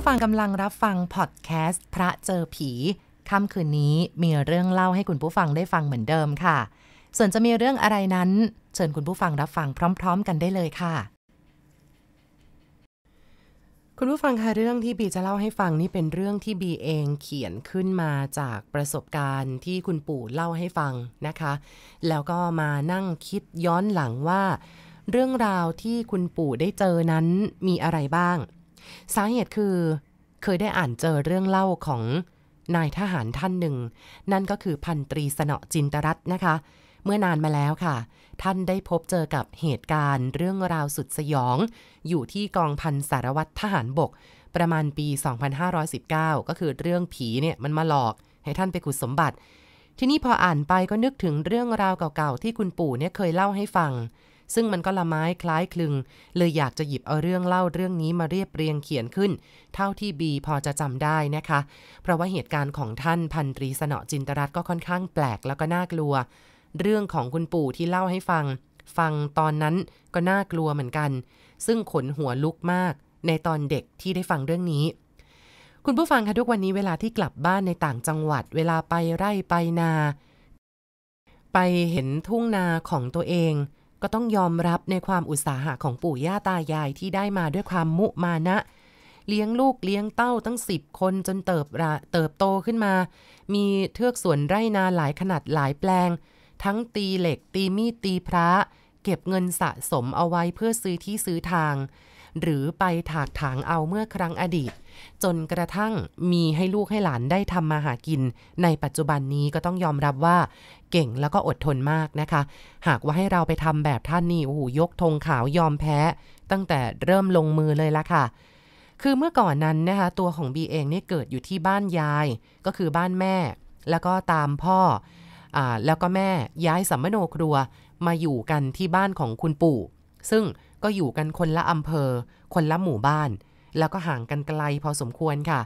ผู้ฟังกำลังรับฟังพอดแคสต์พระเจอผีค่ำคืนนี้มีเรื่องเล่าให้คุณผู้ฟังได้ฟังเหมือนเดิมค่ะ ส่วนจะมีเรื่องอะไรนั้น เชิญคุณผู้ฟังรับฟังพร้อม ๆ กันได้เลยค่ะ คุณผู้ฟังคะเรื่องที่บีจะเล่าให้ฟังนี่เป็นเรื่องที่บีเองเขียนขึ้นมาจากประสบการณ์ที่คุณปู่เล่าให้ฟังนะคะ แล้วก็มานั่งคิดย้อนหลังว่า เรื่องราวที่คุณปู่ได้เจอนั้นมีอะไรบ้างสาเหตุคือเคยได้อ่านเจอเรื่องเล่าของนายทหารท่านหนึ่ง นั่นก็คือพันตรีสนอจินตรัตน์นะคะ เมื่อนานมาแล้วค่ะ ท่านได้พบเจอกับเหตุการณ์ เรื่องราวสุดสยอง อยู่ที่กองพันสารวัตรทหารบก ประมาณปี 2519 ก็คือเรื่องผีเนี่ยมันมาหลอกให้ท่านไปขุดสมบัติ ที่นี่พออ่านไปก็นึกถึงเรื่องราวเก่าๆที่คุณปู่เนี่ยเคยเล่าให้ฟังซึ่งมันก็ละไม้คล้ายคลึง เลยอยากจะหยิบเอาเรื่องเล่าเรื่องนี้มาเรียบเรียงเขียนขึ้น เท่าที่บีพอจะจำได้นะคะ เพราะว่าเหตุการณ์ของท่านพันตรีสนอจินตรัตก็ค่อนข้างแปลกแล้วก็น่ากลัว เรื่องของคุณปู่ที่เล่าให้ฟัง ฟังตอนนั้นก็น่ากลัวเหมือนกัน ซึ่งขนหัวลุกมากในตอนเด็กที่ได้ฟังเรื่องนี้ คุณผู้ฟังคะทุกวันนี้เวลาที่กลับบ้านในต่างจังหวัด เวลาไปไร่ไปนา ไปเห็นทุ่งนาของตัวเองก็ต้องยอมรับในความอุตสาหะของปู่ย่าตายายที่ได้มาด้วยความมุมานะเลี้ยงลูกเลี้ยงเต้าตั้งสิบคนจนเติบเติบโตขึ้นมา มีเทือกสวนไร่นาหลายขนาดหลายแปลง ทั้งตีเหล็กตีมีดตีพระ เก็บเงินสะสมเอาไว้เพื่อซื้อที่ซื้อทางหรือไปถากถางเอาเมื่อครั้งอดีต จนกระทั่งมีให้ลูกให้หลานได้ทำมาหากิน ในปัจจุบันนี้ก็ต้องยอมรับว่าเก่งแล้วก็อดทนมากนะคะ หากว่าให้เราไปทำแบบท่านนี่โอ้โหยกธงขาวยอมแพ้ตั้งแต่เริ่มลงมือเลยละค่ะ คือเมื่อก่อนนั้นนะคะตัวของบีเองเนี่ยเกิดอยู่ที่บ้านยายก็คือบ้านแม่ แล้วก็ตามพ่ออแล้วก็แม่ย้ายสัมมโนครัวมาอยู่กันที่บ้านของคุณปู่ ซึ่งก็อยู่กันคนละอำเภอ คนละหมู่บ้าน แล้วก็ห่างกันไกลพอสมควรค่ะ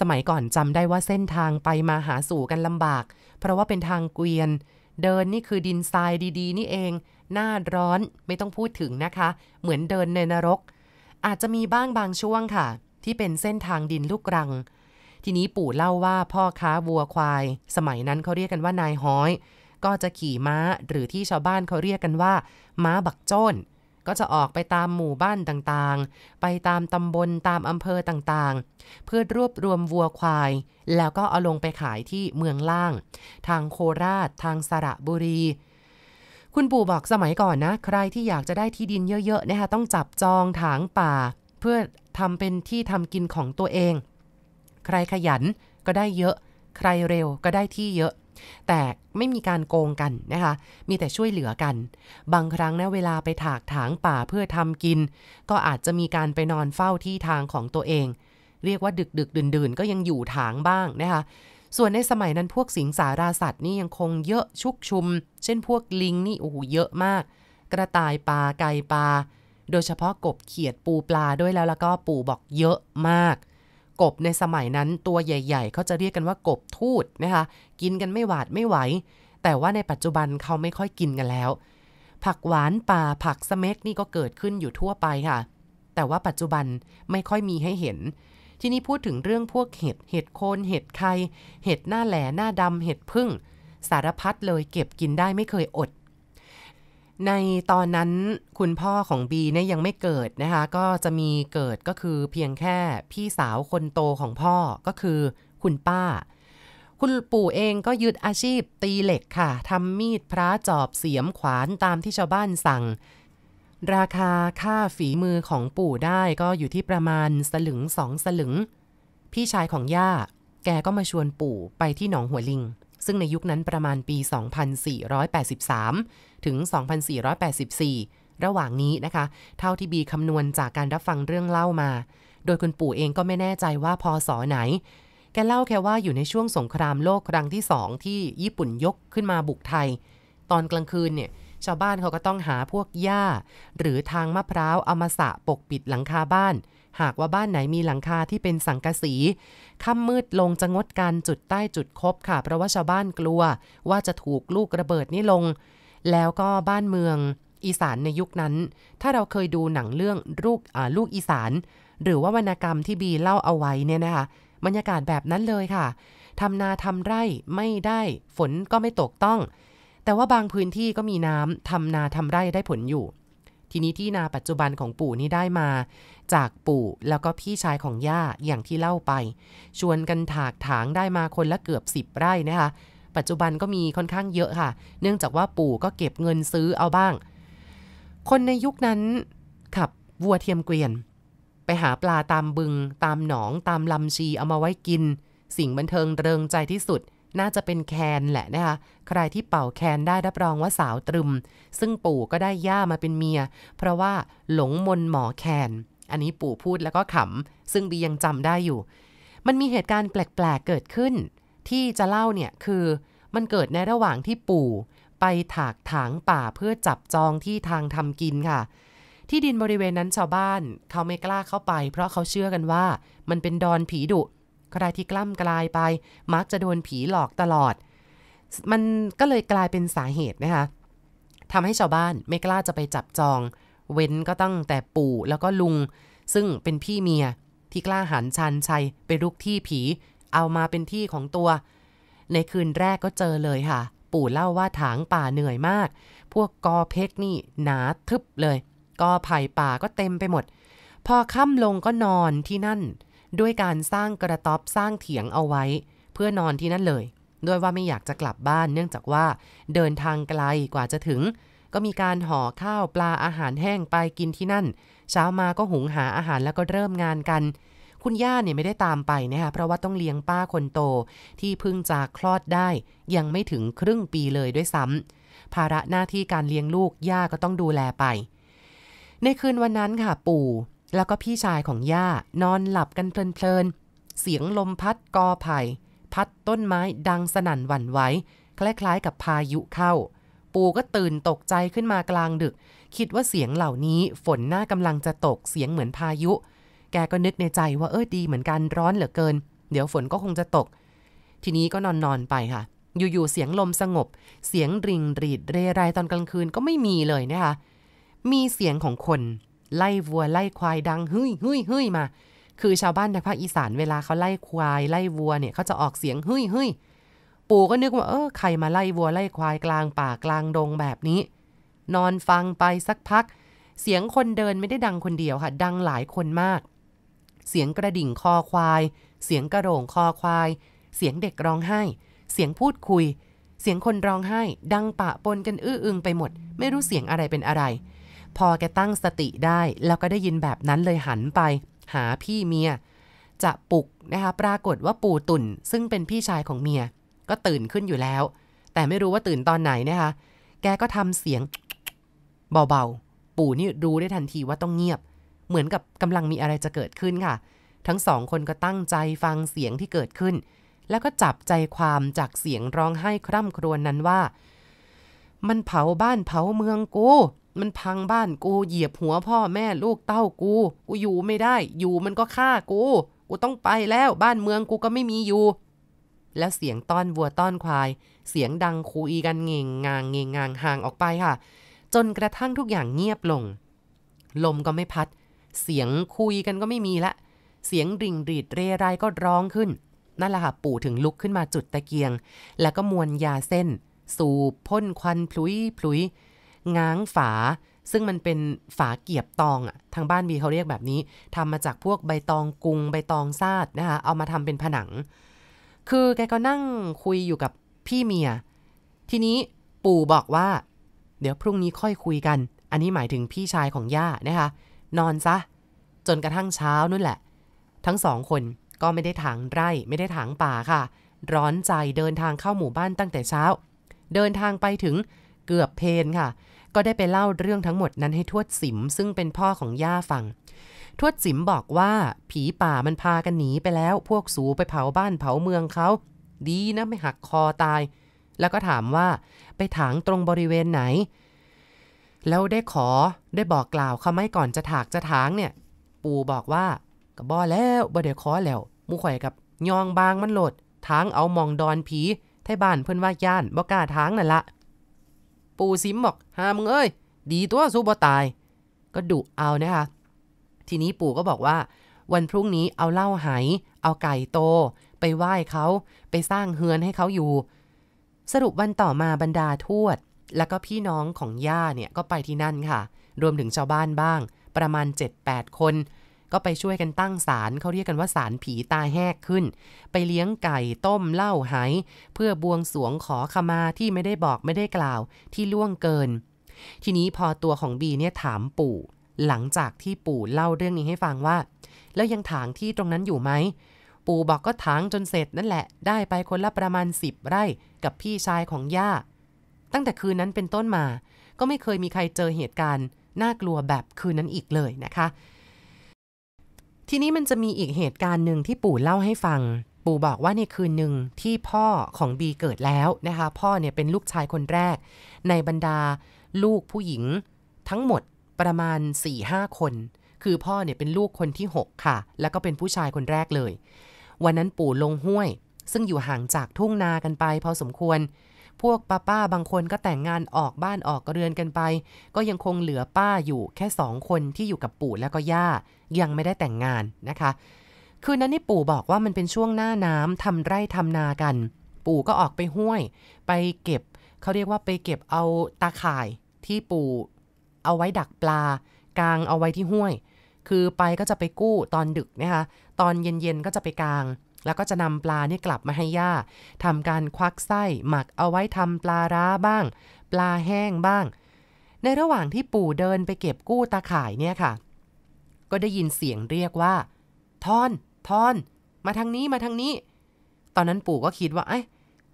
สมัยก่อนจำได้ว่าเส้นทางไปมาหาสู่กันลำบาก เพราะว่าเป็นทางเกวียน เดินนี่คือดินทรายดี ๆ นี่เอง หน้าร้อนไม่ต้องพูดถึงนะคะ เหมือนเดินในนรก อาจจะมีบ้างบางช่วงค่ะ ที่เป็นเส้นทางดินลูกรัง ทีนี้ปู่เล่าว่าพ่อค้าวัวควาย สมัยนั้นเขาเรียกกันว่านายห้อย ก็จะขี่ม้าหรือที่ชาวบ้านเขาเรียกกันว่า ม้าบักโจ้นก็จะออกไปตามหมู่บ้านต่างๆ ไปตามตำบลตามอำเภอต่างๆ เพื่อรวบรวมวัวควาย แล้วก็เอาลงไปขายที่เมืองล่าง ทางโคราชทางสระบุรี คุณปู่บอกสมัยก่อนนะ ใครที่อยากจะได้ที่ดินเยอะๆนะคะต้องจับจองถางป่า เพื่อทำเป็นที่ทำกินของตัวเอง ใครขยันก็ได้เยอะ ใครเร็วก็ได้ที่เยอะแต่ไม่มีการโกงกันนะคะ มีแต่ช่วยเหลือกัน บางครั้งนะเวลาไปถากถางป่าเพื่อทำกิน ก็อาจจะมีการไปนอนเฝ้าที่ทางของตัวเอง เรียกว่าดึกดึกดื่นดื่นก็ยังอยู่ถางบ้างนะคะ ส่วนในสมัยนั้นพวกสิงสาราสัตว์นี่ยังคงเยอะชุกชุม เช่นพวกลิงนี่โอ้โห เยอะมาก กระต่ายปลาไก่ปลา โดยเฉพาะกบเขียดปูปลาด้วยแล้วแล้วก็ปูบอกเยอะมากกบในสมัยนั้นตัวใหญ่ ๆ เขาจะเรียกกันว่ากบทูดนะคะกินกันไม่หวาดไม่ไหวแต่ว่าในปัจจุบันเขาไม่ค่อยกินกันแล้ว ผักหวานป่าผักสเม็กนี่ก็เกิดขึ้นอยู่ทั่วไปค่ะ แต่ว่าปัจจุบันไม่ค่อยมีให้เห็น ทีนี้พูดถึงเรื่องพวกเห็ดเห็ดโคน เห็ดไข่เห็ดหน้าแหล่หน้าดำเห็ดพึ่ง สารพัดเลยเก็บกินได้ไม่เคยอดในตอนนั้นคุณพ่อของบีเนี่ยยังไม่เกิดนะคะ ก็จะมีเกิดก็คือเพียงแค่พี่สาวคนโตของพ่อก็คือ คุณป้า คุณปู่เองก็ยึดอาชีพตีเหล็กค่ะทำมีดพระจอบเสียมขวานตามที่ชาวบ้านสั่ง ราคาค่าฝีมือของปู่ได้ก็อยู่ที่ประมาณสลึงสองสลึง พี่ชายของย่าแกก็มาชวนปู่ไปที่หนองหัวลิงซึ่งในยุคนั้นประมาณปี 2483 ถึง 2484 ระหว่างนี้นะคะ เท่าที่บีคำนวณจากการรับฟังเรื่องเล่ามา โดยคุณปู่เองก็ไม่แน่ใจว่าพอสอไหน แกเล่าแค่ว่าอยู่ในช่วงสงครามโลกครั้งที่สองที่ญี่ปุ่นยกขึ้นมาบุกไทย ตอนกลางคืนเนี่ยชาวบ้านเขาก็ต้องหาพวกหญ้า หรือทางมะพร้าวเอามาสะปกปิดหลังคาบ้านหากว่าบ้านไหนมีหลังคาที่เป็นสังกะสี ค่ำมืดลงจะงดการจุดใต้จุดคบค่ะ เพราะว่าชาวบ้านกลัวว่าจะถูกลูกระเบิดนี่ลง แล้วก็บ้านเมืองอีสานในยุคนั้น ถ้าเราเคยดูหนังเรื่องลูกลูกอีสาน หรือว่าวรรณกรรมที่บีเล่าเอาไว้เนี่ยนะคะบรรยากาศแบบนั้นเลยค่ะ ทำนาทำไร่ไม่ได้ ฝนก็ไม่ตกต้อง แต่ว่าบางพื้นที่ก็มีน้ำทำนาทำไร่ได้ผลอยู่ ทีนี้ที่นาปัจจุบันของปู่นี่ได้มาจากปู่แล้วก็พี่ชายของย่า อย่างที่เล่าไป ชวนกันถากถางได้มาคนละเกือบ10ไร่นะคะปัจจุบันก็มีค่อนข้างเยอะค่ะ เนื่องจากว่าปู่ก็เก็บเงินซื้อเอาบ้าง คนในยุคนั้นขับวัวเทียมเกวียน ไปหาปลาตามบึงตามหนองตามลำชีเอามาไว้กิน สิ่งบันเทิงเริงใจที่สุด น่าจะเป็นแคนแหละนะคะใครที่เป่าแคนได้รับรองว่าสาวตรึม ซึ่งปู่ก็ได้ย่ามาเป็นเมีย เพราะว่าหลงมนหมอแคนอันนี้ปู่พูดแล้วก็ขำซึ่งบียังจำได้อยู่ มันมีเหตุการณ์แปลกๆเกิดขึ้น ที่จะเล่าเนี่ย คือมันเกิดในระหว่างที่ปู่ไปถากถางป่าเพื่อจับจองที่ทางทำกินค่ะ ที่ดินบริเวณนั้นชาวบ้านเขาไม่กล้าเข้าไป เพราะเขาเชื่อกันว่า มันเป็นดอนผีดุใครที่กล้ำกลายไป มักจะโดนผีหลอกตลอด มันก็เลยกลายเป็นสาเหตุนะคะทำให้ชาวบ้านไม่กล้าจะไปจับจองเว้นก็ตั้งแต่ปู่แล้วก็ลุง ซึ่งเป็นพี่เมีย ที่กล้าหาญชันชัยไปรุกที่ผี เอามาเป็นที่ของตัว ในคืนแรกก็เจอเลยค่ะปู่เล่าว่าถางป่าเหนื่อยมาก พวกกอเพกนี่หนาทึบเลยก็ไผ่ป่าก็เต็มไปหมด พอค่ำลงก็นอนที่นั่น ด้วยการสร้างกระต๊อบสร้างเถียงเอาไว้ เพื่อนอนที่นั่นเลย ด้วยว่าไม่อยากจะกลับบ้าน เนื่องจากว่าเดินทางไกลกว่าจะถึงก็มีการห่อ ข้าวปลาอาหารแห้งไปกินที่นั่น เช้ามาก็หุงหาอาหารแล้วก็เริ่มงานกัน คุณย่าเนี่ยไม่ได้ตามไปนะคะเพราะว่าต้องเลี้ยงป้าคนโตที่เพิ่งจะคลอดได้ ยังไม่ถึงครึ่งปีเลยด้วยซ้ำภาระหน้าที่การเลี้ยงลูก ย่าก็ต้องดูแลไป ในคืนวันนั้นค่ะ ปู่แล้วก็พี่ชายของย่านอนหลับกันเพลินๆเสียงลมพัดกอไผ่ พัดต้นไม้ ดังสนั่นหวั่นไหวคล้ายๆกับพายุเข้าูก็ตื่นตกใจขึ้นมากลางดึก คิดว่าเสียงเหล่านี้ฝนหน้ากำลังจะตกเสียงเหมือนพายุ แกก็นึกในใจว่าเออดีเหมือนกันร้อนเหลือเกิน เดี๋ยวฝนก็คงจะตก ทีนี้ก็นอนนอนไปค่ะ อยู่ๆเสียงลมสงบ เสียงริงรีด เรไรตอนกลางคืนก็ไม่มีเลยนะคะ มีเสียงของคน ไล่วัวไล่ควาย ดังเฮ้ยเฮ้ยเฮ้ยมา คือชาวบ้านในภาคอีสานเวลาเขาไล่ควายไล่วัวเนี่ยเขาจะออกเสียงเฮ้ยเฮ้ยปู่ก็นึกว่าเออใครมาไล่วัวไล่ควายกลางป่ากลางดงแบบนี้ นอนฟังไปสักพัก เสียงคนเดินไม่ได้ดังคนเดียวค่ะ ดังหลายคนมาก เสียงกระดิ่งคอควาย เสียงกระโดลงคอควาย เสียงเด็กร้องไห้ เสียงพูดคุย เสียงคนร้องไห้ ดังปะปนกันอื้ออึงไปหมด ไม่รู้เสียงอะไรเป็นอะไร พอแกตั้งสติได้ แล้วก็ได้ยินแบบนั้นเลยหันไป หาพี่เมียจะปลุกนะคะปรากฏว่าปู่ตุ่นซึ่งเป็นพี่ชายของเมียก็ตื่นขึ้นอยู่แล้ว แต่ไม่รู้ว่าตื่นตอนไหนนะคะ แกก็ทำเสียงเบา ๆ ปู่นี่รู้ได้ทันทีว่าต้องเงียบ เหมือนกับกำลังมีอะไรจะเกิดขึ้นค่ะ ทั้งสองคนก็ตั้งใจฟังเสียงที่เกิดขึ้น แล้วก็จับใจความจากเสียงร้องไห้คร่ำครวญนนั้นว่า มันเผาบ้านเผาเมืองกู มันพังบ้านกู เหยียบหัวพ่อแม่ลูกเต้ากูกูอยู่ไม่ได้ อยู่มันก็ฆ่ากูกูต้องไปแล้ว บ้านเมืองกูก็ไม่มีอยู่แล้วเสียงต้อนวัวต้อนควาย เสียงดังคูอีกันเงงงางเงงงางห่างออกไปค่ะ จนกระทั่งทุกอย่างเงียบลง ลมก็ไม่พัด เสียงคุยกันก็ไม่มีละ เสียงริ่งรีดเรไรก็ร้องขึ้น นั่นแหละค่ะปู่ถึงลุกขึ้นมาจุดตะเกียง แล้วก็มวนยาเส้น สูบพ่นควันพลุยพลุยง้างฝา ซึ่งมันเป็นฝาเกียบตองอ่ะทางบ้านมีเขาเรียกแบบนี้ ทำมาจากพวกใบตองกุงใบตองซาดนะคะ เอามาทำเป็นผนังคือแกก็นั่งคุยอยู่กับพี่เมีย ทีนี้ปู่บอกว่า เดี๋ยวพรุ่งนี้ค่อยคุยกัน อันนี้หมายถึงพี่ชายของย่านะคะนอนซะ จนกระทั่งเช้านั่นแหละ ทั้งสองคนก็ไม่ได้ถางไร่ ไม่ได้ถางป่าค่ะ ร้อนใจเดินทางเข้าหมู่บ้านตั้งแต่เช้า เดินทางไปถึงเกือบเพนค่ะก็ได้ไปเล่าเรื่องทั้งหมดนั้นให้ทวดสิมซึ่งเป็นพ่อของย่าฟัง ทวดสิมบอกว่าผีป่ามันพากันหนีไปแล้ว พวกสูไปเผาบ้านเผาเมืองเขา ดีนะไม่หักคอตาย แล้วก็ถามว่าไปถางตรงบริเวณไหน แล้วได้ขอได้บอกกล่าวเขาไม่ก่อนจะถากจะถางเนี่ย ปู่บอกว่าก็บ่แล้วบ่ได้ขอแล้วมูข่อยกับ ยองบางมันโหลดทางเอามองดอนผีไทบ้านเพื่อนว่าย่านบ่กล้าทางนั่นละปู่ซิมบอกห้ามึงเอ้ย ดีตัวสู้บ่ตาย ก็ดุเอานะคะทีนี้ปู่ก็บอกว่าวันพรุ่งนี้เอาเหล้าไห เอาไก่โต ไปไหว้เขา ไปสร้างเฮือนให้เขาอยู่ สรุปวันต่อมาบรรดาทวด แล้วก็พี่น้องของย่าเนี่ยก็ไปที่นั่นค่ะ รวมถึงชาวบ้านบ้าง ประมาณ 7-8 คนก็ไปช่วยกันตั้งศาลเขาเรียกกันว่าศาลผีตาแหกขึ้น ไปเลี้ยงไก่ต้มเหล้าหายเพื่อบวงสวงขอขมาที่ไม่ได้บอกไม่ได้กล่าว ที่ล่วงเกิน ทีนี้พอตัวของบีเนี่ยถามปู่ หลังจากที่ปู่เล่าเรื่องนี้ให้ฟังว่า แล้วยังถางที่ตรงนั้นอยู่ไหมปู่บอกก็ถางจนเสร็จนั่นแหละ ได้ไปคนละประมาณสิบไร่ กับพี่ชายของย่าตั้งแต่คืนนั้นเป็นต้นมา ก็ไม่เคยมีใครเจอเหตุการณ์ น่ากลัวแบบคืนนั้นอีกเลยนะคะทีนี้มันจะมีอีกเหตุการณ์หนึ่งที่ปู่เล่าให้ฟัง ปู่บอกว่าในคืนหนึ่งที่พ่อของบีเกิดแล้วนะคะ พ่อเนี่ยเป็นลูกชายคนแรก ในบรรดา ลูกผู้หญิงทั้งหมดประมาณ 4-5 คน คือพ่อเนี่ยเป็นลูกคนที่ 6 ค่ะ แล้วก็เป็นผู้ชายคนแรกเลย วันนั้นปู่ลงห้วย ซึ่งอยู่ห่างจากทุ่งนากันไป พอสมควรพวกป้าป้าบางคนก็แต่งงานออกบ้านออกเรือนกันไป ก็ยังคงเหลือป้าอยู่แค่สองคนที่อยู่กับปู่แล้วก็ย่า ยังไม่ได้แต่งงานนะคะ คืนนั้นนี่ปู่บอกว่ามันเป็นช่วงหน้าน้ำทำไร่ทำนากันปู่ก็ออกไปห้วย ไปเก็บเขาเรียกว่าไปเก็บเอาตาข่ายที่ปู่เอาไว้ดักปลากางเอาไว้ที่ห้วย คือไปก็จะไปกู้ตอนดึกนะคะตอนเย็นๆก็จะไปกางแล้วก็จะนำปลาเนี่ยกลับมาให้ย่า ทำการควักไส้หมักเอาไว้ทำปลาร้าบ้าง ปลาแห้งบ้าง ในระหว่างที่ปู่เดินไปเก็บกู้ตาข่ายเนี่ยค่ะ ก็ได้ยินเสียงเรียกว่าทอนทอน มาทางนี้มาทางนี้ ตอนนั้นปู่ก็คิดว่าไอ้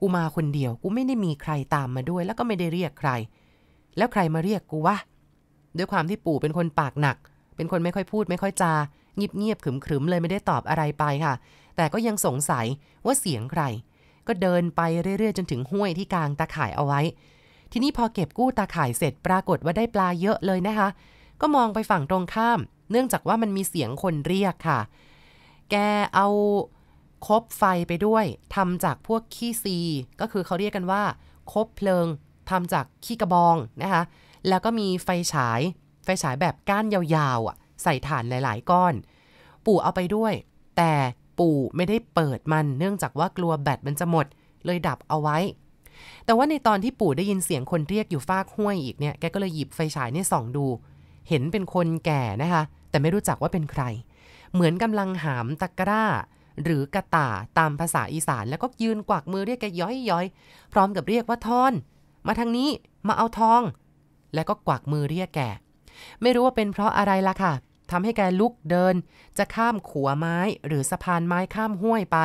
กูมาคนเดียว กูไม่ได้มีใครตามมาด้วย แล้วก็ไม่ได้เรียกใคร แล้วใครมาเรียกกูวะด้วยความที่ปู่เป็นคนปากหนัก เป็นคนไม่ค่อยพูดไม่ค่อยจาเงียบบขึมๆเลยไม่ได้ตอบอะไรไปค่ะแต่ก็ยังสงสัยว่าเสียงใคร ก็เดินไปเรื่อย ๆ จนถึงห้วยที่กลางตาข่ายเอาไว้ ทีนี้พอเก็บกู้ตาข่ายเสร็จปรากฏว่าได้ปลาเยอะเลยนะคะ ก็มองไปฝั่งตรงข้าม เนื่องจากว่ามันมีเสียงคนเรียกค่ะ แกเอาคบไฟไปด้วย ทำจากพวกขี้ซี ก็คือเขาเรียกกันว่า คบเพลิง ทำจากขี้กระบองนะคะ แล้วก็มีไฟฉาย ไฟฉายแบบก้านยาวๆใส่ถ่านหลายๆ ก้อน ปู่เอาไปด้วย แต่ปู่ไม่ได้เปิดมันเนื่องจากว่ากลัวแบตมันจะหมด เลยดับเอาไว้ แต่ว่าในตอนที่ปู่ได้ยินเสียงคนเรียกอยู่ฟากห้วยอีกเนี่ยแกก็เลยหยิบไฟฉายนี่ส่องดู เห็นเป็นคนแก่นะคะ แต่ไม่รู้จักว่าเป็นใคร เหมือนกำลังหามตะกร้าหรือกระต่า ตามภาษาอีสาน แล้วก็ยืนกวักมือเรียกแกย้อยๆ พร้อมกับเรียกว่าทอน มาทางนี้มาเอาทองแล้วก็กวักมือเรียกแกไม่รู้ว่าเป็นเพราะอะไรล่ะค่ะทำให้แกลุกเดินจะข้ามขัวไม้ หรือสะพานไม้ข้ามห้วยไป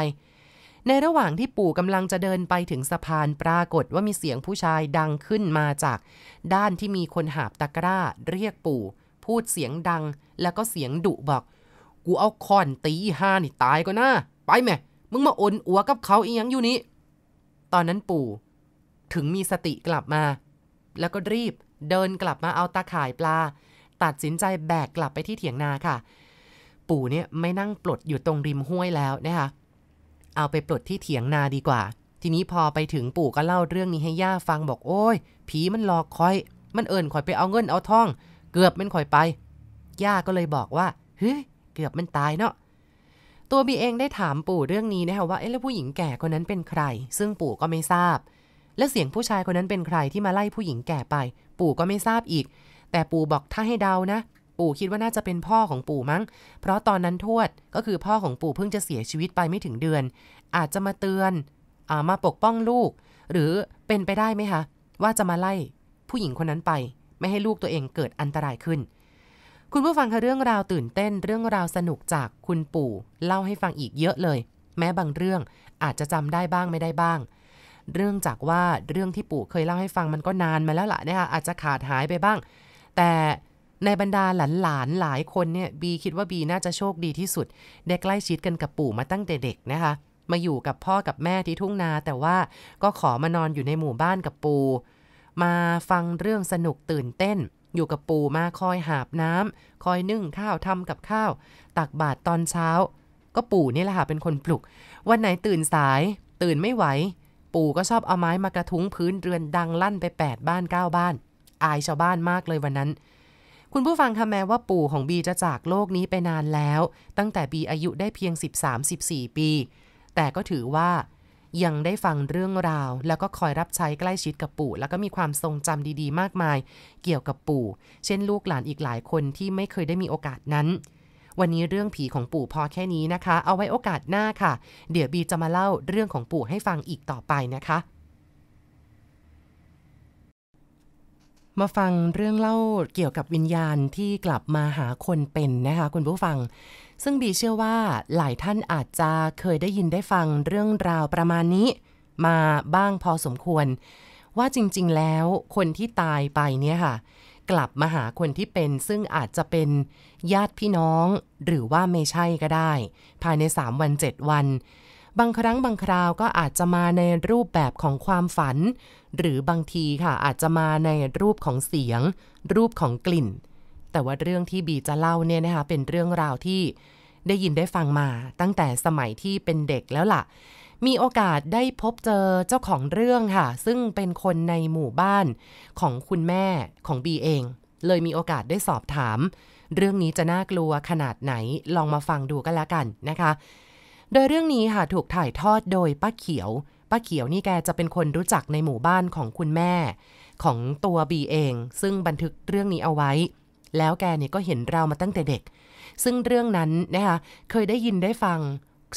ในระหว่างที่ปู่กำลังจะเดินไปถึงสะพานปรากฏว่ามีเสียงผู้ชายดังขึ้นมาจาก ด้านที่มีคนหาบตะกร้าเรียกปู่ พูดเสียงดังแล้วก็เสียงดุบอก กูเอาคอนตีห้านี่ ตายก็น่าไปแม่มึงมาอนอัวกับเขาอีหยังอยู่นี้ตอนนั้นปู่ ถึงมีสติกลับมา แล้วก็รีบ เดินกลับมาเอาตาข่ายปลาตัดสินใจแบกกลับไปที่เถียงนาค่ะ ปู่เนี่ยไม่นั่งปลดอยู่ตรงริมห้วยแล้วนะคะเอาไปปลดที่เถียงนาดีกว่า ทีนี้พอไปถึงปู่ก็เล่าเรื่องนี้ให้ย่าฟังบอกโอ้ยผีมันหลอกคอย มันเอิญคอยไปเอาเงินเอาทอง เกือบมันคอยไป ย่าก็เลยบอกว่าเฮ้ยเกือบมันตายเนาะตัวบีเองได้ถามปู่เรื่องนี้นะคะว่าเอ๊ะแล้วผู้หญิงแก่คนนั้นเป็นใคร ซึ่งปู่ก็ไม่ทราบ และเสียงผู้ชายคนนั้นเป็นใครที่มาไล่ผู้หญิงแก่ไป ปู่ก็ไม่ทราบอีกแต่ปู่บอกถ้าให้เดานะ ปู่คิดว่าน่าจะเป็นพ่อของปู่มั้ง เพราะตอนนั้นทวดก็คือพ่อของปู่เพิ่งจะเสียชีวิตไปไม่ถึงเดือน อาจจะมาเตือน อามาปกป้องลูก หรือเป็นไปได้ไหมคะว่าจะมาไล่ ผู้หญิงคนนั้นไปไม่ให้ลูกตัวเองเกิดอันตรายขึ้น คุณผู้ฟังคะเรื่องราวตื่นเต้นเรื่องราวสนุกจากคุณปู่เล่าให้ฟังอีกเยอะเลย แม้บางเรื่องอาจจะจำได้บ้างไม่ได้บ้างเรื่องจากว่าเรื่องที่ปู่เคยเล่าให้ฟังมันก็นานมาแล้วล่ะนะคะอาจจะขาดหายไปบ้างแต่ในบรรดาหลานๆหลายคนเนี่ยบีคิดว่าบีน่าจะโชคดีที่สุดได้ใกล้ชิดกันกับปู่มาตั้งแต่เด็กนะคะมาอยู่กับพ่อกับแม่ที่ทุ่งนา แต่ว่าก็ขอมานอนอยู่ในหมู่บ้านกับปู่มาฟังเรื่องสนุกตื่นเต้น อยู่กับปู่มาคอยหาบน้ำคอยนึ่งข้าวทำกับข้าว ตักบาตรตอนเช้า ก็ปู่นี่แหละค่ะเป็นคนปลุกวันไหนตื่นสายตื่นไม่ไหว ปู่ก็ชอบเอาไม้มากระทุ้งพื้นเรือนดังลั่นไป 8 บ้าน9บ้านอายชาวบ้านมากเลยวันนั้น คุณผู้ฟังคะแม้ว่าปู่ของบีจะจากโลกนี้ไปนานแล้ว ตั้งแต่บีอายุได้เพียง 13-14 ปี แต่ก็ถือว่ายังได้ฟังเรื่องราวแล้วก็คอยรับใช้ใกล้ชิดกับปู่ แล้วก็มีความทรงจำดีๆ มากมาย เกี่ยวกับปู่ เช่นลูกหลานอีกหลายคนที่ไม่เคยได้มีโอกาสนั้น วันนี้เรื่องผีของปู่พอแค่นี้นะคะ เอาไว้โอกาสหน้าค่ะ เดี๋ยวบีจะมาเล่าเรื่องของปู่ให้ฟังอีกต่อไปนะคะมาฟังเรื่องเล่าเกี่ยวกับวิญญาณที่กลับมาหาคนเป็นนะคะคุณผู้ฟัง ซึ่งบีเชื่อว่า หลายท่านอาจจะเคยได้ยินได้ฟังเรื่องราวประมาณนี้ มาบ้างพอสมควร ว่าจริงๆแล้วคนที่ตายไปเนี่ยค่ะ กลับมาหาคนที่เป็น ซึ่งอาจจะเป็นญาติพี่น้อง หรือว่าไม่ใช่ก็ได้ ภายใน3วัน7วันบางครั้งบางคราวก็อาจจะมาในรูปแบบของความฝัน หรือบางทีค่ะอาจจะมาในรูปของเสียง รูปของกลิ่น แต่ว่าเรื่องที่บีจะเล่าเนี่ยนะคะเป็นเรื่องราวที่ได้ยินได้ฟังมา ตั้งแต่สมัยที่เป็นเด็กแล้วล่ะ มีโอกาสได้พบเจอเจ้าของเรื่องค่ะ ซึ่งเป็นคนในหมู่บ้านของคุณแม่ของบีเอง เลยมีโอกาสได้สอบถาม เรื่องนี้จะน่ากลัวขนาดไหนลองมาฟังดูกันแล้วกันนะคะโดยเรื่องนี้ค่ะถูกถ่ายทอดโดยป้าเขียวป้าเขียวนี่แกจะเป็นคนรู้จักในหมู่บ้านของคุณแม่ ของตัวบีเอง ซึ่งบันทึกเรื่องนี้เอาไว้ แล้วแกเนี่ยก็เห็นเรามาตั้งแต่เด็ก ซึ่งเรื่องนั้นนะคะเคยได้ยินได้ฟัง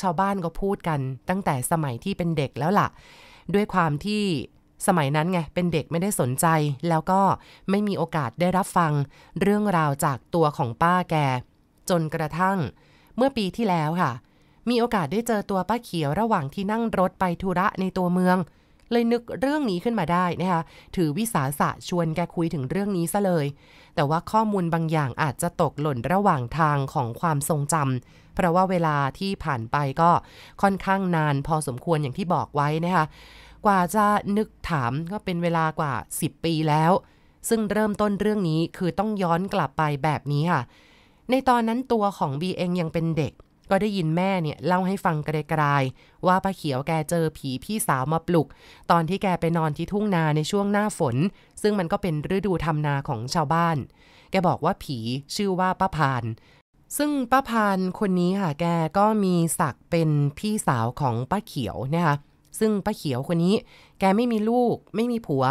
ชาวบ้านก็พูดกันตั้งแต่สมัยที่เป็นเด็กแล้วละ่ะด้วยความที่สมัยนั้นไงเป็นเด็กไม่ได้สนใจแล้วก็ไม่มีโอกาสได้รับฟังเรื่องราวจากตัวของป้าแก จนกระทั่ง เมื่อปีที่แล้วค่ะมีโอกาสได้เจอตัวป้าเขียวระหว่างที่นั่งรถไปธุระในตัวเมือง เลยนึกเรื่องนี้ขึ้นมาได้นะคะถือวิสาสะ ชวนแกคุยถึงเรื่องนี้ซะเลย แต่ว่าข้อมูลบางอย่างอาจจะตกหล่นระหว่างทางของความทรงจำเพราะว่าเวลาที่ผ่านไปก็ค่อนข้างนานพอสมควรอย่างที่บอกไว้นะคะกว่าจะนึกถามก็เป็นเวลากว่า 10 ปีแล้ว ซึ่งเริ่มต้นเรื่องนี้คือต้องย้อนกลับไปแบบนี้ค่ะในตอนนั้นตัวของบีเองยังเป็นเด็กก็ได้ยินแม่เนี่ยเล่าให้ฟังกระไกรไๆว่าป้าเขียวแกเจอผีพี่สาวมาปลุก ตอนที่แกไปนอนที่ทุ่งนาในช่วงหน้าฝน ซึ่งมันก็เป็นฤดูทำนาของชาวบ้าน แกบอกว่าผีชื่อว่าป้าพาน ซึ่งป้าพานคนนี้ค่ะแกก็มีศัก เป็นพี่สาวของป้าเขียวนะคะซึ่งป้าเขียวคนนี้ แกไม่มีลูก ไม่มีผัว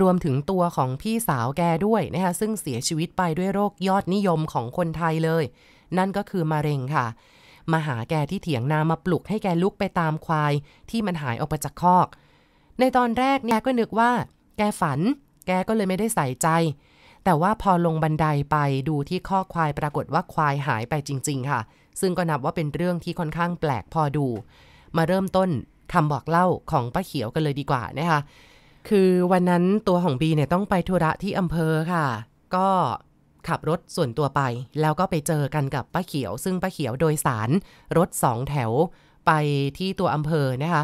รวมถึงตัวของพี่สาวแกด้วยนะคะซึ่งเสียชีวิตไปด้วยโรคยอดนิยมของคนไทยเลย นั่นก็คือมะเร็งค่ะมาหาแกที่เถียงนามาปลุกให้แกลุกไปตามควายที่มันหายออกไปจากคอก ในตอนแรกเนี่ยก็นึกว่า แกฝัน แกก็เลยไม่ได้ใส่ใจ แต่ว่าพอลงบันไดไปดูที่คอกควายปรากฏว่าควายหายไปจริง ๆ ค่ะ ซึ่งก็นับว่าเป็นเรื่องที่ค่อนข้างแปลกพอดู มาเริ่มต้นคำบอกเล่าของป้าเขียวกันเลยดีกว่านะคะ คือวันนั้นตัวของบีเนี่ยต้องไปธุระที่อำเภอค่ะ ก็ขับรถส่วนตัวไปแล้วก็ไปเจอกันกับป้าเขียว ซึ่งป้าเขียวโดยสารรถสองแถวไปที่ตัวอำเภอนะคะ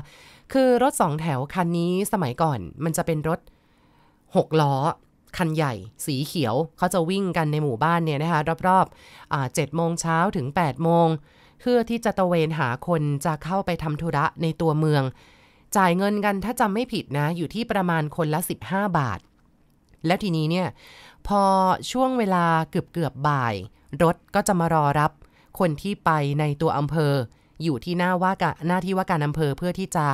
คือรถสองแถวคันนี้สมัยก่อนมันจะเป็นรถหกล้อ คันใหญ่ สีเขียวเขาจะวิ่งกันในหมู่บ้านเนี่ยนะคะรอบๆเจ็ดโมงเช้าถึง8ปดโมง เพื่อที่จะตะเวนหาคนจะเข้าไปทำธุระในตัวเมือง จ่ายเงินกันถ้าจำไม่ผิดนะอยู่ที่ประมาณคนละ 15 บาท แล้วทีนี้เนี่ยพอช่วงเวลาเกือบเกือบบ่าย รถก็จะมารอรับ คนที่ไปในตัวอำเภอ อยู่ที่หน้าว่าการหน้าที่ว่าการอำเภอเพื่อที่จะ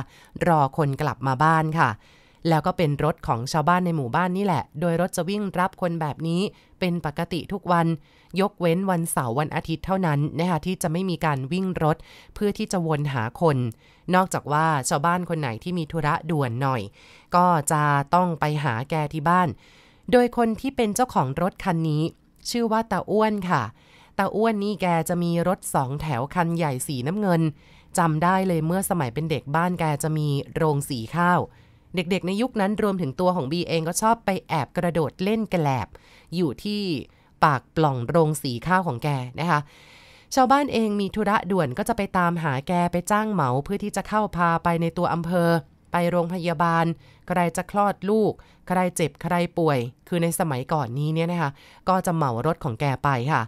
รอคนกลับมาบ้านค่ะ แล้วก็เป็นรถของชาวบ้านในหมู่บ้านนี่แหละ โดยรถจะวิ่งรับคนแบบนี้เป็นปกติทุกวันยกเว้นวันเสาร์วันอาทิตย์เท่านั้นนะคะที่จะไม่มีการวิ่งรถเพื่อที่จะวนหาคน นอกจากว่าชาวบ้านคนไหนที่มีธุระด่วนหน่อย ก็จะต้องไปหาแกที่บ้านโดยคนที่เป็นเจ้าของรถคันนี้ ชื่อว่าตาอ้วนค่ะ ตาอ้วนนี่แกจะมีรถสองแถวคันใหญ่สีน้ำเงินจำได้เลยเมื่อสมัยเป็นเด็กบ้านแกจะมีโรงสีข้าว เด็กๆ ในยุคนั้นรวมถึงตัวของบีเองก็ชอบไปแอบกระโดดเล่นกระแลบอยู่ที่ปากปล่องโรงสีข้าวของแกนะคะชาวบ้านเองมีธุระด่วนก็จะไปตามหาแกไปจ้างเหมาเพื่อที่จะเข้าพาไปในตัวอำเภอไปโรงพยาบาล ใครจะคลอดลูก ใครเจ็บ ใครป่วย คือในสมัยก่อนนี้เนี่ยนะคะ ก็จะเหมารถของแกไปค่ะ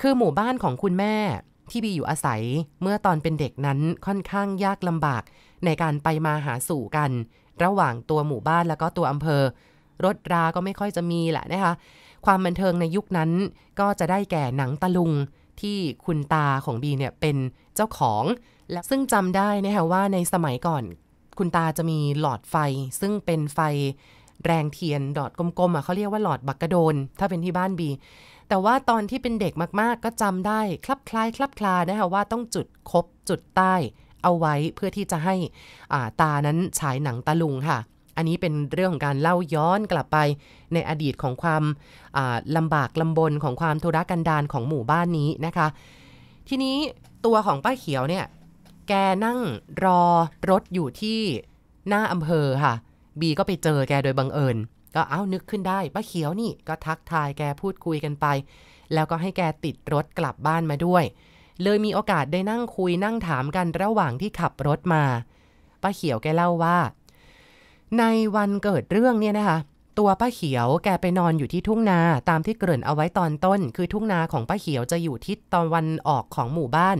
คือหมู่บ้านของคุณแม่ที่บีอยู่อาศัย เมื่อตอนเป็นเด็กนั้นค่อนข้างยากลำบากในการไปมาหาสู่กัน ระหว่างตัวหมู่บ้านแล้วก็ตัวอำเภอ รถรา ก็ไม่ค่อยจะมีแหละนะคะ ความบันเทิงในยุคนั้นก็จะได้แก่หนังตะลุงที่คุณตาของบีเนี่ยเป็นเจ้าของ และซึ่งจำได้นะคะว่าในสมัยก่อนคุณตาจะมีหลอดไฟ ซึ่งเป็นไฟแรงเทียน ดอดกลมๆ อ่ะเขาเรียกว่าหลอดบักกระโดนถ้าเป็นที่บ้านบี แต่ว่าตอนที่เป็นเด็กมากๆ ก็จำได้คลับ คล้ายคลับ คลานะคะว่าต้องจุดคบจุดใต้เอาไว้เพื่อที่จะให้ตานั้นฉายหนังตะลุงค่ะ อันนี้เป็นเรื่องของการเล่าย้อนกลับไปในอดีตของความลำบากลำบนของความทุรกันดารของหมู่บ้านนี้นะคะ ทีนี้ตัวของป้าเขียวเนี่ยแกนั่งรอรถอยู่ที่หน้าอำเภอค่ะ บีก็ไปเจอแกโดยบังเอิญ ก็เอ้านึกขึ้นได้ป้าเขียวนี่ก็ทักทายแกพูดคุยกันไป แล้วก็ให้แกติดรถกลับบ้านมาด้วย เลยมีโอกาสได้นั่งคุยนั่งถามกันระหว่างที่ขับรถมาป้าเขียวแกเล่าว่า ในวันเกิดเรื่องเนี่ยนะคะตัวป้าเขียวแกไปนอนอยู่ที่ทุ่งนาตามที่เกริ่นเอาไว้ตอนต้น คือทุ่งนาของป้าเขียวจะอยู่ทิศตอนวันออกของหมู่บ้าน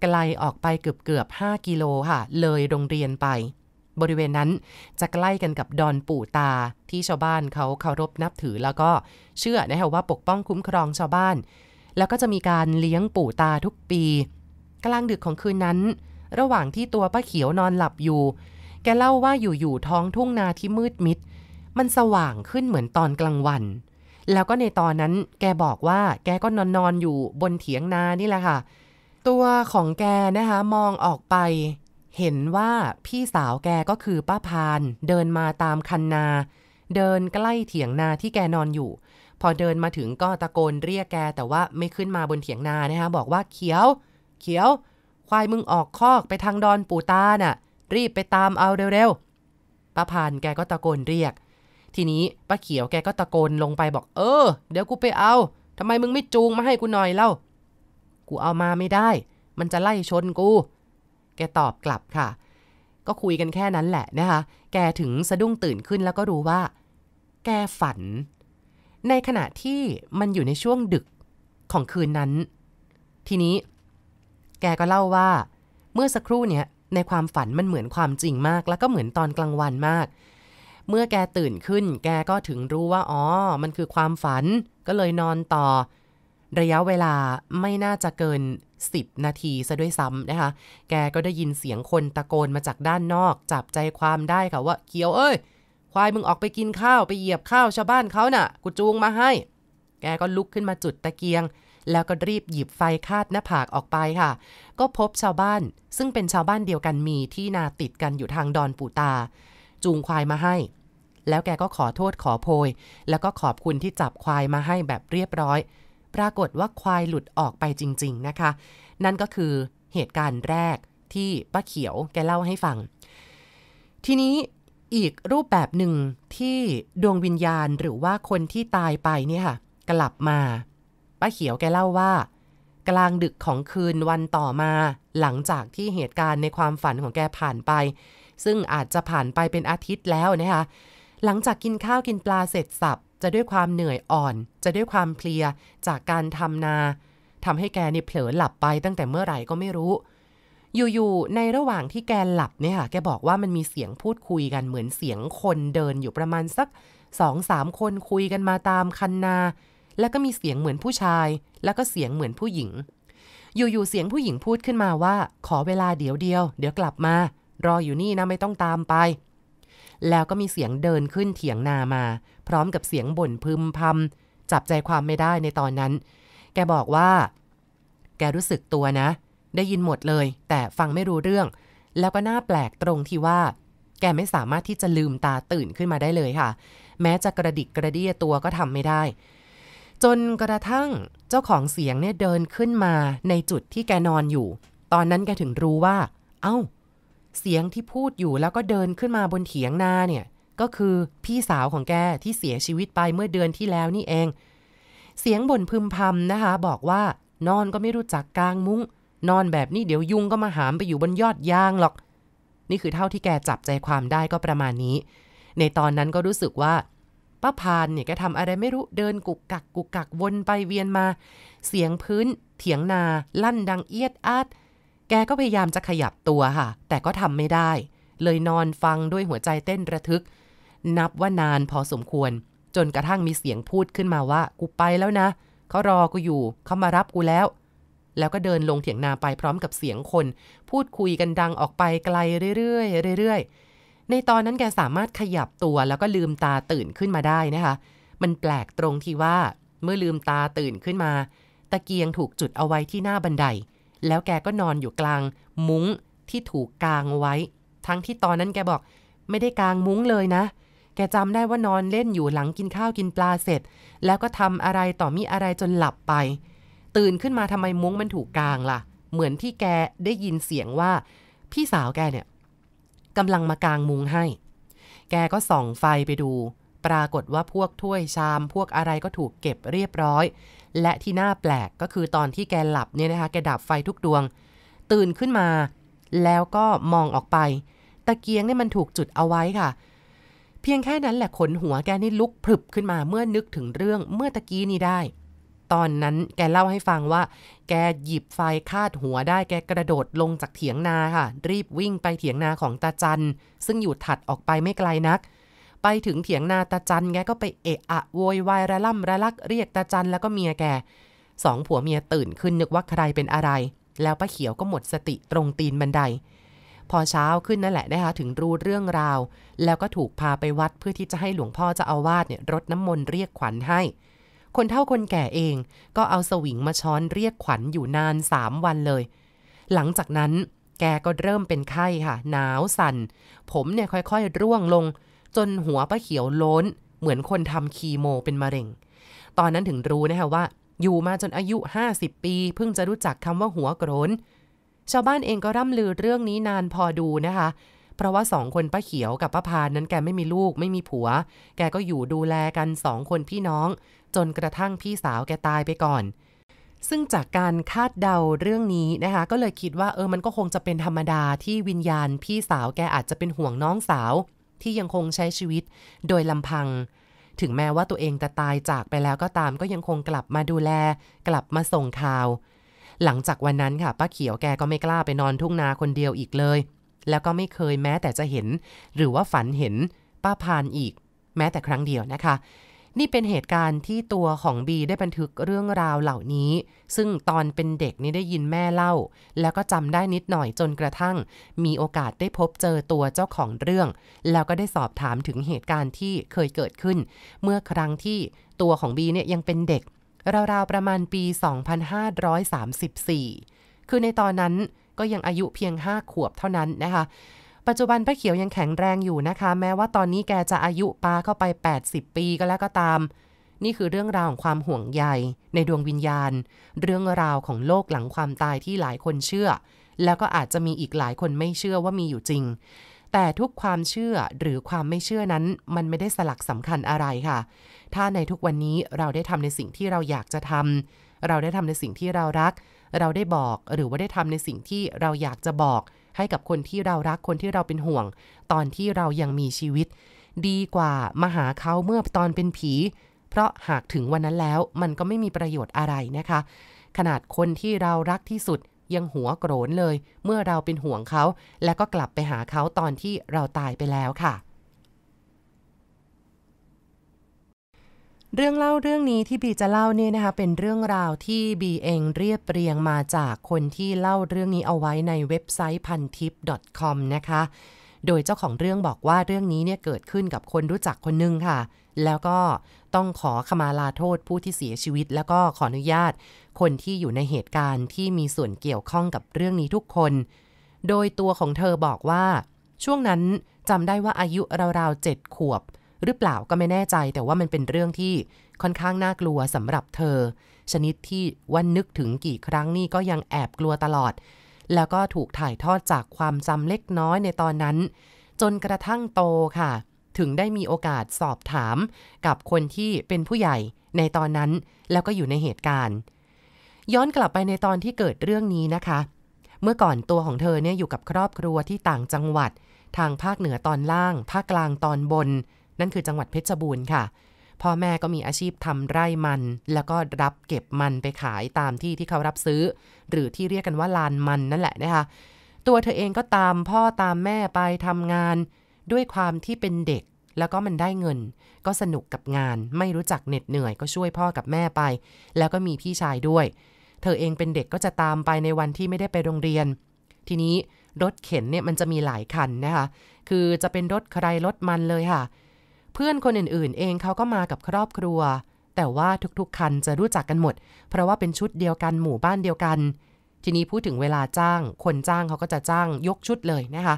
ไกลออกไปเกือบเกือบ 5 กิโลค่ะ เลยโรงเรียนไป บริเวณนั้นจะใกล้กันกับดอนปู่ตาที่ชาวบ้านเขาเคารพนับถือแล้วก็เชื่อนะคะว่าปกป้องคุ้มครองชาวบ้าน แล้วก็จะมีการเลี้ยงปู่ตาทุกปีกลางดึกของคืนนั้น ระหว่างที่ตัวป้าเขียวนอนหลับอยู่ แกเล่าว่าอยู่ๆท้องทุ่งนาที่มืดมิดมันสว่างขึ้นเหมือนตอนกลางวัน แล้วก็ในตอนนั้น แกบอกว่า แกก็นอนนอนอยู่บนเถียงนานี่แหละค่ะ ตัวของแกนะคะ มองออกไป เห็นว่าพี่สาวแกก็คือป้าพาน เดินมาตามคันนา เดินใกล้เถียงนาที่แกนอนอยู่ พอเดินมาถึงก็ตะโกนเรียกแกแต่ว่าไม่ขึ้นมาบนเถียงนานะคะ บอกว่าเขียว เขียว ควายมึงออกคอกไปทางดอนปู่ตาน่ะ รีบไปตามเอาเร็วๆ ป้าพานแกก็ตะโกนเรียกทีนี้ป้าเขียวแกก็ตะโกนลงไปบอกเออ เดี๋ยวกูไปเอาทำไมมึงไม่จูงมาให้กูหน่อยเล่ากูเอามาไม่ได้ มันจะไล่ชนกู แกตอบกลับค่ะ ก็คุยกันแค่นั้นแหละนะคะ แกถึงสะดุ้งตื่นขึ้นแล้วก็รู้ว่า แกฝัน ในขณะที่มันอยู่ในช่วงดึกของคืนนั้น ทีนี้ แกก็เล่าว่า เมื่อสักครู่เนี้ยในความฝันมันเหมือนความจริงมาก แล้วก็เหมือนตอนกลางวันมากเมื่อแกตื่นขึ้น แกก็ถึงรู้ว่า อ๋อ มันคือความฝัน ก็เลยนอนต่อ ระยะเวลาไม่น่าจะเกิน 10 นาทีซะด้วยซ้ำนะคะ แกก็ได้ยินเสียงคนตะโกนมาจากด้านนอก จับใจความได้ค่ะว่าเคียวเอ้ย ควายมึงออกไปกินข้าวไปเหยียบข้าวชาวบ้านเขานะ่ะกูจูงมาให้ แกก็ลุกขึ้นมาจุดตะเกียง แล้วก็รีบหยิบไฟคาดหน้าผากออกไปค่ะ ก็พบชาวบ้าน ซึ่งเป็นชาวบ้านเดียวกันมีที่นาติดกันอยู่ทางดอนปูตา จูงควายมาให้แล้วแกก็ขอโทษขอโพยแล้วก็ขอบคุณที่จับควายมาให้แบบเรียบร้อย ปรากฏว่าควายหลุดออกไปจริงๆนะคะ นั่นก็คือเหตุการณ์แรกที่ป้าเขียวแกเล่าให้ฟัง ทีนี้อีกรูปแบบหนึ่งที่ดวงวิญญาณหรือว่าคนที่ตายไปเนี่ยค่ะกลับมาป้าเขียวแกเล่าว่า กลางดึกของคืนวันต่อมา หลังจากที่เหตุการณ์ในความฝันของแกผ่านไป ซึ่งอาจจะผ่านไปเป็นอาทิตย์แล้วนะคะหลังจากกินข้าวกินปลาเสร็จสับ จะด้วยความเหนื่อยอ่อน จะด้วยความเพลียจากการทำนาทำให้แกนี่เผลอหลับไป ตั้งแต่เมื่อไหร่ก็ไม่รู้ อยู่ๆ ในระหว่างที่แกหลับเนี่ยค่ะแกบอกว่ามันมีเสียงพูดคุยกันเหมือนเสียงคนเดินอยู่ประมาณสักสองสามคนคุยกันมาตามคันนา แล้วก็มีเสียงเหมือนผู้ชาย แล้วก็เสียงเหมือนผู้หญิง อยู่ๆเสียงผู้หญิงพูดขึ้นมาว่า ขอเวลาเดี๋ยวเดียว เดี๋ยวกลับมา รออยู่นี่นะไม่ต้องตามไปแล้วก็มีเสียงเดินขึ้นเถียงนามา พร้อมกับเสียงบ่นพึมพำจับใจความไม่ได้ในตอนนั้น แกบอกว่า แกรู้สึกตัวนะ ได้ยินหมดเลย แต่ฟังไม่รู้เรื่อง แล้วก็น่าแปลกตรงที่ว่า แกไม่สามารถที่จะลืมตาตื่นขึ้นมาได้เลยค่ะ แม้จะกระดิกกระเดียตัวก็ทำไม่ได้ จนกระทั่งเจ้าของเสียงเนี่ยเดินขึ้นมาในจุดที่แกนอนอยู่ ตอนนั้นแกถึงรู้ว่า เอา้าเสียงที่พูดอยู่แล้วก็เดินขึ้นมาบนเถียงนาเนี่ย ก็คือพี่สาวของแกที่เสียชีวิตไปเมื่อเดือนที่แล้วนี่เอง เสียงบ่นพึมพำนะคะ บอกว่านอนก็ไม่รู้จักกลางมุง้งนอนแบบนี้เดี๋ยวยุงก็มาหามไปอยู่บนยอดยางหรอก นี่คือเท่าที่แกจับใจความได้ก็ประมาณนี้ ในตอนนั้นก็รู้สึกว่าป้าพานเนี่ยแกทำอะไรไม่รู้เดินกุกกัก กุกกักวนไปเวียนมา เสียงพื้น เถียงนา ลั่นดังเอียดอาดแกก็พยายามจะขยับตัวค่ะ แต่ก็ทำไม่ได้ เลยนอนฟังด้วยหัวใจเต้นระทึก นับว่านานพอสมควร จนกระทั่งมีเสียงพูดขึ้นมาว่ากูไปแล้วนะเขารอกูอยู่เขามารับกูแล้ว แล้วก็เดินลงเถียงนาไปพร้อมกับเสียงคน พูดคุยกันดังออกไปไกลเรื่อยๆเรื่อย ๆ ในตอนนั้นแกสามารถขยับตัวแล้วก็ลืมตาตื่นขึ้นมาได้นะคะมันแปลกตรงที่ว่าเมื่อลืมตาตื่นขึ้นมาตะเกียงถูกจุดเอาไว้ที่หน้าบันไดแล้วแกก็นอนอยู่กลางมุ้งที่ถูกกางไว้ ทั้งที่ตอนนั้นแกบอกไม่ได้กางมุ้งเลยนะ แกจำได้ว่านอนเล่นอยู่หลังกินข้าวกินปลาเสร็จ แล้วก็ทำอะไรต่อมีอะไรจนหลับไป ตื่นขึ้นมาทำไมมุ้งมันถูกกางล่ะ เหมือนที่แกได้ยินเสียงว่า พี่สาวแกเนี่ยกำลังมากางมุ้งให้ แกก็ส่องไฟไปดู ปรากฏว่าพวกถ้วยชามพวกอะไรก็ถูกเก็บเรียบร้อยและที่น่าแปลกก็คือตอนที่แกหลับเนี่ยนะคะแกดับไฟทุกดวง ตื่นขึ้นมาแล้วก็มองออกไป ตะเกียงเนี่ยมันถูกจุดเอาไว้ค่ะ เพียงแค่นั้นแหละขนหัวแก นี่ลุกพรึบขึ้นมาเมื่อนึกถึงเรื่องเมื่อตะกี้นี้ได้ ตอนนั้นแกเล่าให้ฟังว่า แกหยิบไฟคาดหัวได้แกกระโดดลงจากเถียงนาค่ะ รีบวิ่งไปเถียงนาของตาจันซึ่งอยู่ถัดออกไปไม่ไกลนักไปถึงเถียงนาตาจันแกก็ไปเอะอะโวย วายระล่ำระลัก เรียกตาจันแล้วก็เมียแกสองผัวเมียตื่นขึ้นนึกว่าใครเป็นอะไร แล้วป้าเขียวก็หมดสติตรงตีนบันได พอเช้าขึ้นนั่นแหละนะคะถึงรู้เรื่องราว แล้วก็ถูกพาไปวัดเพื่อที่จะให้หลวงพ่อจะเอาวาดเนี่ยรดน้ำมนต์เรียกขวัญให้ คนเท่าคนแก่เองก็เอาสวิงมาช้อนเรียกขวัญอยู่นานสามวันเลย หลังจากนั้นแกก็เริ่มเป็นไข้ค่ะหนาวสัน่น ผมเนี่ยค่อยๆร่วงลงจนหัวป้าเขียวล้นเหมือนคนทำคีโมเป็นมะเร็ง ตอนนั้นถึงรู้นะคะว่า อยู่มาจนอายุ 50 ปี เพิ่งจะรู้จักคำว่าหัวกรนชาวบ้านเองก็ร่ำลือเรื่องนี้นานพอดูนะคะเพราะว่าสองคนป้าเขียวกับป้าพานนั้นแกไม่มีลูกไม่มีผัว แกก็อยู่ดูแลกันสองคนพี่น้อง จนกระทั่งพี่สาวแกตายไปก่อน ซึ่งจากการคาดเดาเรื่องนี้นะคะก็เลยคิดว่าเออมันก็คงจะเป็นธรรมดาที่วิญญาณพี่สาวแกอาจจะเป็นห่วงน้องสาวที่ยังคงใช้ชีวิตโดยลำพัง ถึงแม้ว่าตัวเองจะตายจากไปแล้วก็ตามก็ยังคงกลับมาดูแล กลับมาส่งข่าว หลังจากวันนั้นค่ะป้าเขียวแกก็ไม่กล้าไปนอนทุ่งนาคนเดียวอีกเลย แล้วก็ไม่เคยแม้แต่จะเห็น หรือว่าฝันเห็นป้าพานอีก แม้แต่ครั้งเดียวนะคะนี่เป็นเหตุการณ์ที่ตัวของบีได้บันทึกเรื่องราวเหล่านี้ ซึ่งตอนเป็นเด็กนี่ได้ยินแม่เล่าแล้วก็จำได้นิดหน่อยจนกระทั่ง มีโอกาสได้พบเจอตัวเจ้าของเรื่อง แล้วก็ได้สอบถามถึงเหตุการณ์ที่เคยเกิดขึ้น เมื่อครั้งที่ตัวของบีเนี่ยยังเป็นเด็ก ราวๆประมาณปี 2534 คือในตอนนั้นก็ยังอายุเพียง 5 ขวบเท่านั้นนะคะปัจจุบันป้าเขียวยังแข็งแรงอยู่นะคะ แม้ว่าตอนนี้แกจะอายุปาเข้าไป 80 ปีก็แล้วก็ตาม นี่คือเรื่องราวของความห่วงใยในดวงวิญญาณ เรื่องราวของโลกหลังความตายที่หลายคนเชื่อ แล้วก็อาจจะมีอีกหลายคนไม่เชื่อว่ามีอยู่จริง แต่ทุกความเชื่อหรือความไม่เชื่อนั้น มันไม่ได้สลักสำคัญอะไรค่ะ ถ้าในทุกวันนี้เราได้ทำในสิ่งที่เราอยากจะทำเราได้ทำในสิ่งที่เรารัก เราได้บอกหรือว่าได้ทำในสิ่งที่เราอยากจะบอกให้กับคนที่เรารักคนที่เราเป็นห่วง ตอนที่เรายังมีชีวิต ดีกว่ามาหาเขาเมื่อตอนเป็นผี เพราะหากถึงวันนั้นแล้ว มันก็ไม่มีประโยชน์อะไรนะคะ ขนาดคนที่เรารักที่สุดยังหัวโกรนเลย เมื่อเราเป็นห่วงเขา และก็กลับไปหาเขาตอนที่เราตายไปแล้วค่ะเรื่องเล่าเรื่องนี้ที่บีจะเล่าเนี่ยนะคะเป็นเรื่องราวที่บีเองเรียบเรียงมาจากคนที่เล่าเรื่องนี้เอาไว้ในเว็บไซต์พันทิป .com นะคะโดยเจ้าของเรื่องบอกว่าเรื่องนี้เนี่ยเกิดขึ้นกับคนรู้จักคนนึงค่ะ แล้วก็ต้องขอขมาลาโทษผู้ที่เสียชีวิตแล้วก็ขออนุญาต คนที่อยู่ในเหตุการณ์ที่มีส่วนเกี่ยวข้องกับเรื่องนี้ทุกคน โดยตัวของเธอบอกว่าช่วงนั้นจำได้ว่าอายุราวๆเจ็ดขวบหรือเปล่าก็ไม่แน่ใจแต่ว่ามันเป็นเรื่องที่ค่อนข้างน่ากลัวสำหรับเธอ ชนิดที่วันนึกถึงกี่ครั้งนี่ ก็ยังแอบกลัวตลอด แล้วก็ถูกถ่ายทอดจากความจำเล็กน้อยในตอนนั้น จนกระทั่งโตค่ะ ถึงได้มีโอกาสสอบถามกับคนที่เป็นผู้ใหญ่ในตอนนั้น แล้วก็อยู่ในเหตุการณ์ ย้อนกลับไปในตอนที่เกิดเรื่องนี้นะคะ เมื่อก่อนตัวของเธอเนี่ยอยู่กับครอบครัวที่ต่างจังหวัด ทางภาคเหนือตอนล่าง ภาคกลางตอนบนนั่นคือจังหวัดเพชรบูรณ์ค่ะ พ่อแม่ก็มีอาชีพทำไร่มัน แล้วก็รับเก็บมันไปขายตามที่ที่เขารับซื้อ หรือที่เรียกกันว่าลานมันนั่นแหละนะคะ ตัวเธอเองก็ตามพ่อตามแม่ไปทำงาน ด้วยความที่เป็นเด็กแล้วก็มันได้เงิน ก็สนุกกับงาน ไม่รู้จักเหน็ดเหนื่อย ก็ช่วยพ่อกับแม่ไป แล้วก็มีพี่ชายด้วย เธอเองเป็นเด็กก็จะตามไปในวันที่ไม่ได้ไปโรงเรียน ทีนี้รถเข็นเนี่ยมันจะมีหลายคันนะคะ คือจะเป็นรถใครรถมันเลยค่ะเพื่อนคนอื่นๆ เองเขาก็มากับครอบครัว แต่ว่าทุกๆ คันจะรู้จักกันหมด เพราะว่าเป็นชุดเดียวกันหมู่บ้านเดียวกัน ทีนี้พูดถึงเวลาจ้างคนจ้างเขาก็จะจ้างยกชุดเลยนะคะ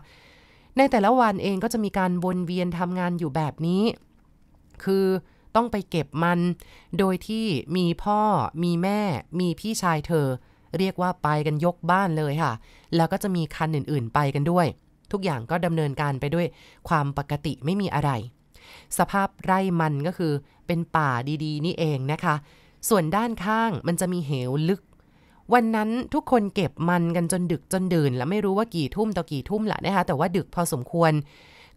ในแต่ละวันเองก็จะมีการวนเวียนทำงานอยู่แบบนี้ คือต้องไปเก็บมัน โดยที่มีพ่อ มีแม่ มีพี่ชายเธอ เรียกว่าไปกันยกบ้านเลยค่ะ แล้วก็จะมีคันอื่นๆ ไปกันด้วย ทุกอย่างก็ดำเนินการไปด้วยความปกติไม่มีอะไรสภาพไร่มันก็คือเป็นป่าดีๆ นี่เองนะคะ ส่วนด้านข้างมันจะมีเหวลึก วันนั้นทุกคนเก็บมันกันจนดึกจนดื่น แล้วไม่รู้ว่ากี่ทุ่มต่อกี่ทุ่มแหละนะคะแต่ว่าดึกพอสมควร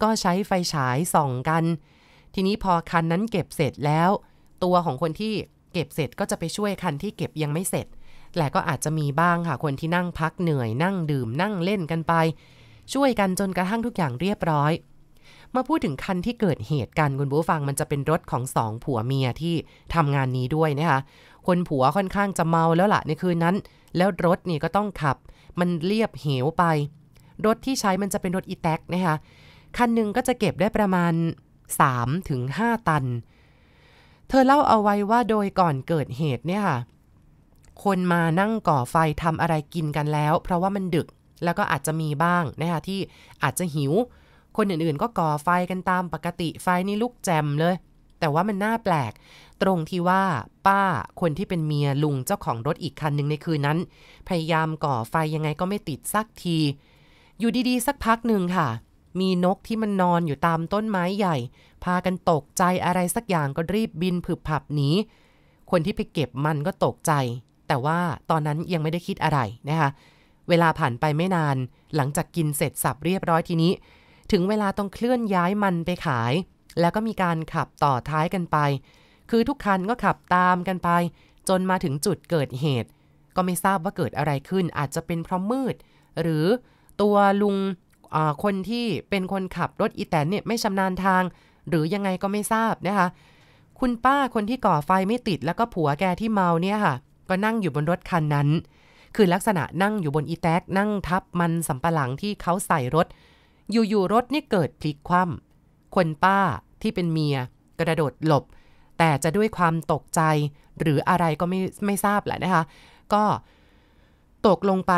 ก็ใช้ไฟฉายส่องกัน ทีนี้พอคันนั้นเก็บเสร็จแล้ว ตัวของคนที่เก็บเสร็จก็จะไปช่วยคันที่เก็บยังไม่เสร็จแต่ก็อาจจะมีบ้างค่ะคนที่นั่งพักเหนื่อยนั่งดื่มนั่งเล่นกันไป ช่วยกันจนกระทั่งทุกอย่างเรียบร้อยมาพูดถึงคันที่เกิดเหตุกันคุณผู้ฟังมันจะเป็นรถของสองผัวเมียที่ทำงานนี้ด้วยนะคะ คนผัวค่อนข้างจะเมาแล้วละ่ะในคืนนั้น แล้วรถนี่ก็ต้องขับ มันเรียบเหวไป รถที่ใช้มันจะเป็นรถอีแท็กนะคะคันหนึ่งก็จะเก็บได้ประมาณ3ถึง5ตัน เธอเล่าเอาไว้ว่าโดยก่อนเกิดเหตุเนี่ยค่ะ คนมานั่งก่อไฟทำอะไรกินกันแล้ว เพราะว่ามันดึกแล้วก็อาจจะมีบ้างนะคะที่อาจจะหิวคนอื่นๆ ก็ก่อไฟกันตามปกติไฟนี่ลุกแจมเลย แต่ว่ามันน่าแปลก ตรงที่ว่าป้า คนที่เป็นเมียลุงเจ้าของรถอีกคันหนึ่งในคืนนั้น พยายามก่อไฟยังไงก็ไม่ติดสักที อยู่ดีๆสักพักหนึ่งค่ะ มีนกที่มันนอนอยู่ตามต้นไม้ใหญ่ พากันตกใจอะไรสักอย่างก็รีบบินผึบผับหนีคนที่ไปเก็บมันก็ตกใจ แต่ว่าตอนนั้นยังไม่ได้คิดอะไรนะคะเวลาผ่านไปไม่นาน หลังจากกินเสร็จสับเรียบร้อยทีนี้ถึงเวลาต้องเคลื่อนย้ายมันไปขาย แล้วก็มีการขับต่อท้ายกันไป คือทุกคันก็ขับตามกันไป จนมาถึงจุดเกิดเหตุ ก็ไม่ทราบว่าเกิดอะไรขึ้นอาจจะเป็นเพราะมืด หรือตัวลุงคนที่เป็นคนขับรถอีแตนเนี่ยไม่ชำนาญทาง หรือยังไงก็ไม่ทราบนะคะคุณป้าคนที่ก่อไฟไม่ติดแล้วก็ผัวแกที่เมาเนี่ยค่ะก็นั่งอยู่บนรถคันนั้น คือลักษณะนั่งอยู่บนอีแตกนั่งทับมันสัมปะหลังที่เขาใส่รถอยู่ๆรถนี่เกิดพลิกคว่ำคนป้าที่เป็นเมียกระโดดหลบ แต่จะด้วยความตกใจ หรืออะไรก็ไม่ไม่ทราบแหละนะคะ ก็ตกลงไป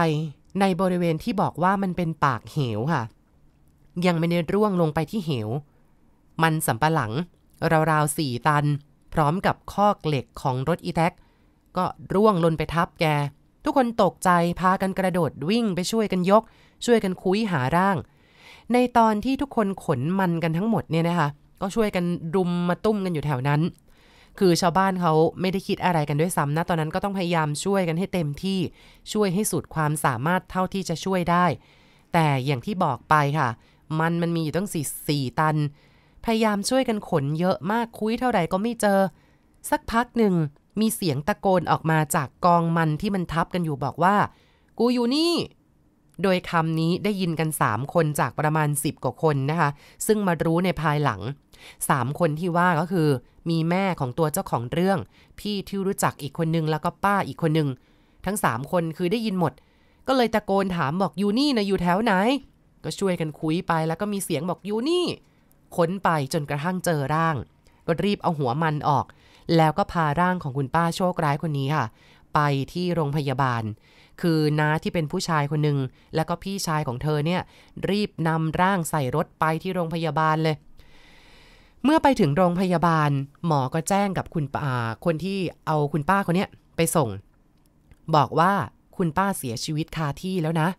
ในบริเวณที่บอกว่ามันเป็นปากเหวค่ะ ยังไม่ได้ร่วงลงไปที่เหว มันสัมปะหลังราวๆสี่ตัน พร้อมกับข้อเหล็กของรถอีแท็กก็ร่วงลนไปทับแก ทุกคนตกใจพากันกระโดดวิ่งไปช่วยกันยก ช่วยกันคุ้ยหาร่างในตอนที่ทุกคนขนมันกันทั้งหมดเนี่ยนะคะก็ช่วยกันรุมมาตุ้มกันอยู่แถวนั้น คือชาวบ้านเขาไม่ได้คิดอะไรกันด้วยซ้ำนะตอนนั้นก็ต้องพยายามช่วยกันให้เต็มที่ช่วยให้สุดความสามารถเท่าที่จะช่วยได้ แต่อย่างที่บอกไปค่ะ มันมันมีอยู่ตั้งสี่สี่ตัน พยายามช่วยกันขนเยอะมากคุยเท่าไหร่ก็ไม่เจอ สักพักหนึ่งมีเสียงตะโกนออกมาจากกองมันที่มันทับกันอยู่บอกว่า กูอยู่นี่โดยคำนี้ได้ยินกัน3คนจากประมาณ 10กว่าคนนะคะ ซึ่งมารู้ในภายหลัง 3 คนที่ว่าก็คือมีแม่ของตัวเจ้าของเรื่องพี่ที่รู้จักอีกคนนึงแล้วก็ป้าอีกคนนึงทั้ง 3 คนคือได้ยินหมด ก็เลยตะโกนถามบอกอยู่นี่นะอยู่แถวไหน ก็ช่วยกันคุยไป แล้วก็มีเสียงบอกอยู่นี่ค้นไปจนกระทั่งเจอร่าง ก็รีบเอาหัวมันออก แล้วก็พาร่างของคุณป้าโชคร้ายคนนี้ค่ะ ไปที่โรงพยาบาลคือน้าที่เป็นผู้ชายคนหนึ่ง แล้วก็พี่ชายของเธอเนี่ย รีบนำร่างใส่รถไปที่โรงพยาบาลเลย เมื่อไปถึงโรงพยาบาล หมอก็แจ้งกับคุณป้าคนที่เอาคุณป้าคนนี้ไปส่ง บอกว่าคุณป้าเสียชีวิตคาที่แล้วนะ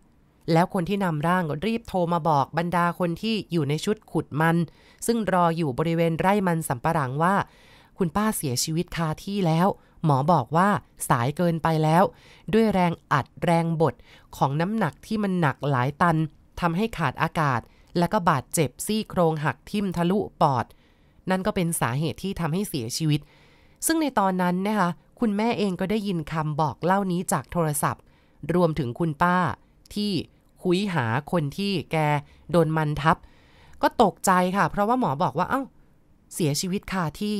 แล้วคนที่นำร่างก็รีบโทรมาบอกบรรดาคนที่อยู่ในชุดขุดมัน ซึ่งรออยู่บริเวณไร่มันสำปะหลังว่า คุณป้าเสียชีวิตคาที่แล้วหมอบอกว่าสายเกินไปแล้ว ด้วยแรงอัดแรงบดของน้ำหนักที่มันหนักหลายตันทำให้ขาดอากาศ และก็บาดเจ็บซี่โครงหักทิ่มทะลุปอด นั่นก็เป็นสาเหตุที่ทำให้เสียชีวิต ซึ่งในตอนนั้นนะคะคุณแม่เองก็ได้ยินคำบอกเล่านี้จากโทรศัพท์ รวมถึงคุณป้าที่คุยหาคนที่แกโดนมันทับ ก็ตกใจค่ะเพราะว่าหมอบอกว่าเอา้า เสียชีวิตคาที่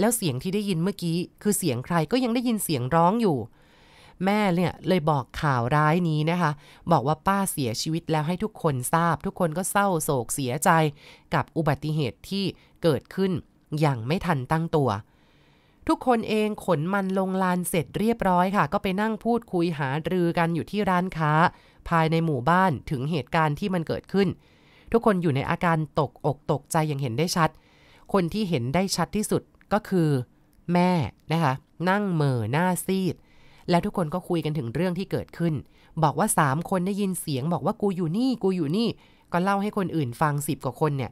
แล้วเสียงที่ได้ยินเมื่อกี้ คือเสียงใครก็ยังได้ยินเสียงร้องอยู่ แม่เนี่ย เลยบอกข่าวร้ายนี้นะคะ บอกว่าป้าเสียชีวิตแล้วให้ทุกคนทราบ ทุกคนก็เศร้าโศกเสียใจ กับอุบัติเหตุที่เกิดขึ้นอย่างไม่ทันตั้งตัว ทุกคนเองขนมันลงลานเสร็จเรียบร้อยค่ะ ก็ไปนั่งพูดคุยหารือกันอยู่ที่ร้านค้า ภายในหมู่บ้านถึงเหตุการณ์ที่มันเกิดขึ้น ทุกคนอยู่ในอาการตกอกตกใจอย่างเห็นได้ชัด คนที่เห็นได้ชัดที่สุดก็คือแม่นะคะ นั่งเมอหน้าซีด แล้วทุกคนก็คุยกันถึงเรื่องที่เกิดขึ้น บอกว่า3คนได้ยินเสียง บอกว่ากูอยู่นี่ กูอยู่นี่ ก็เล่าให้คนอื่นฟัง10กว่าคนเนี่ย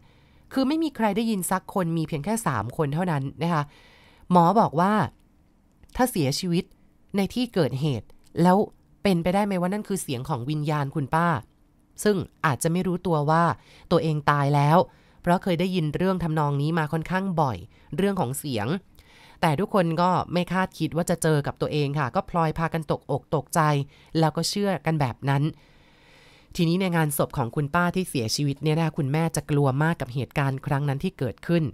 คือไม่มีใครได้ยินสักคนมีเพียงแค่3คนเท่านั้นนะคะ หมอบอกว่า ถ้าเสียชีวิตในที่เกิดเหตุ แล้วเป็นไปได้ไหมว่านั่นคือเสียงของวิญญาณคุณป้า ซึ่งอาจจะไม่รู้ตัวว่าตัวเองตายแล้วราะเคยได้ยินเรื่องทำนองนี้มาค่อนข้างบ่อย เรื่องของเสียง แต่ทุกคนก็ไม่คาดคิดว่าจะเจอกับตัวเองค่ะ ก็พลอยพากันตกอกตกใจ แล้วก็เชื่อกันแบบนั้น ทีนี้ในงานศพของคุณป้าที่เสียชีวิตเนี่ยนะคุณแม่จะกลัวมากกับเหตุการณ์ครั้งนั้นที่เกิดขึ้น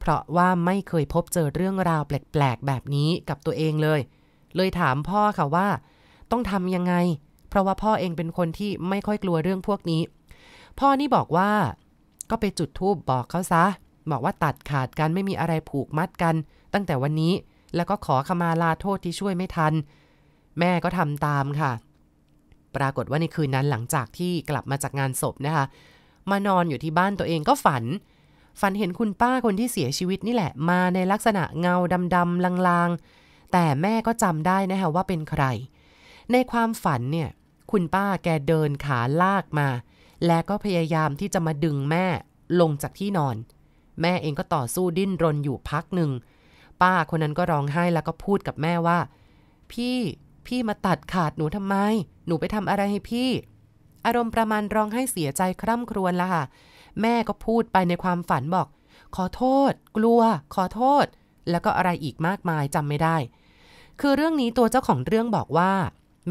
เพราะว่าไม่เคยพบเจอเรื่องราวแปลกๆแบบนี้กับตัวเองเลย เลยถามพ่อค่ะว่า ต้องทำยังไง เพราะว่าพ่อเองเป็นคนที่ไม่ค่อยกลัวเรื่องพวกนี้ พ่อนี่บอกว่าก็ไปจุดธูปบอกเขาซะ บอกว่าตัดขาดกันไม่มีอะไรผูกมัดกัน ตั้งแต่วันนี้แล้วก็ขอขมาลาโทษที่ช่วยไม่ทัน แม่ก็ทำตามค่ะ ปรากฏว่าในคืนนั้นหลังจากที่กลับมาจากงานศพนะคะ มานอนอยู่ที่บ้านตัวเองก็ฝัน ฝันเห็นคุณป้าคนที่เสียชีวิตนี่แหละ มาในลักษณะเงาดำๆลาง ๆ แต่แม่ก็จำได้นะคะว่าเป็นใคร ในความฝันเนี่ย คุณป้าแกเดินขาลากมาและก็พยายามที่จะมาดึงแม่ลงจากที่นอน แม่เองก็ต่อสู้ดิ้น รนอยู่พักหนึ่ง ป้าคนนั้นก็ร้องไห้แล้วก็พูดกับแม่ว่า พี่ พี่มาตัดขาดหนูทำไม หนูไปทำอะไรให้พี่ อารมณ์ประมาณร้องไห้เสียใจคร่ำครวญละค่ะ แม่ก็พูดไปในความฝันบอก ขอโทษ กลัว ขอโทษ แล้วก็อะไรอีกมากมายจำไม่ได้ คือเรื่องนี้ตัวเจ้าของเรื่องบอกว่า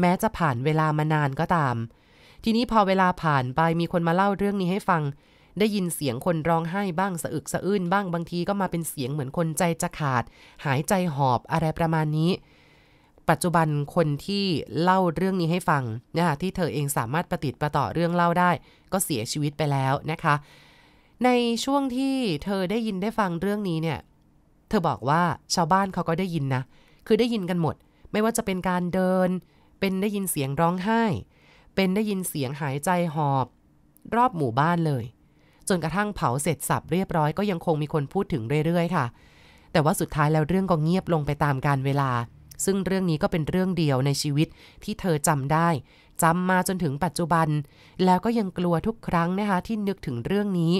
แม้จะผ่านเวลามานานก็ตามทีนี้พอเวลาผ่านไปมีคนมาเล่าเรื่องนี้ให้ฟัง ได้ยินเสียงคนร้องไห้บ้างสะอึกสะอื้นบ้างบางทีก็มาเป็นเสียงเหมือนคนใจจะขาด หายใจหอบอะไรประมาณนี้ ปัจจุบันคนที่เล่าเรื่องนี้ให้ฟังนะคะที่เธอเองสามารถประติดประต่อเรื่องเล่าได้ ก็เสียชีวิตไปแล้วนะคะ ในช่วงที่เธอได้ยินได้ฟังเรื่องนี้เนี่ยเธอบอกว่าชาวบ้านเขาก็ได้ยินนะคือได้ยินกันหมด ไม่ว่าจะเป็นการเดิน เป็นได้ยินเสียงร้องไห้เป็นได้ยินเสียงหายใจหอบ รอบหมู่บ้านเลย จนกระทั่งเผาเสร็จสับเรียบร้อยก็ยังคงมีคนพูดถึงเรื่อยๆ ค่ะ แต่ว่าสุดท้ายแล้วเรื่องก็เงียบลงไปตามกาลเวลา ซึ่งเรื่องนี้ก็เป็นเรื่องเดียวในชีวิตที่เธอจำได้จำมาจนถึงปัจจุบัน แล้วก็ยังกลัวทุกครั้งนะคะที่นึกถึงเรื่องนี้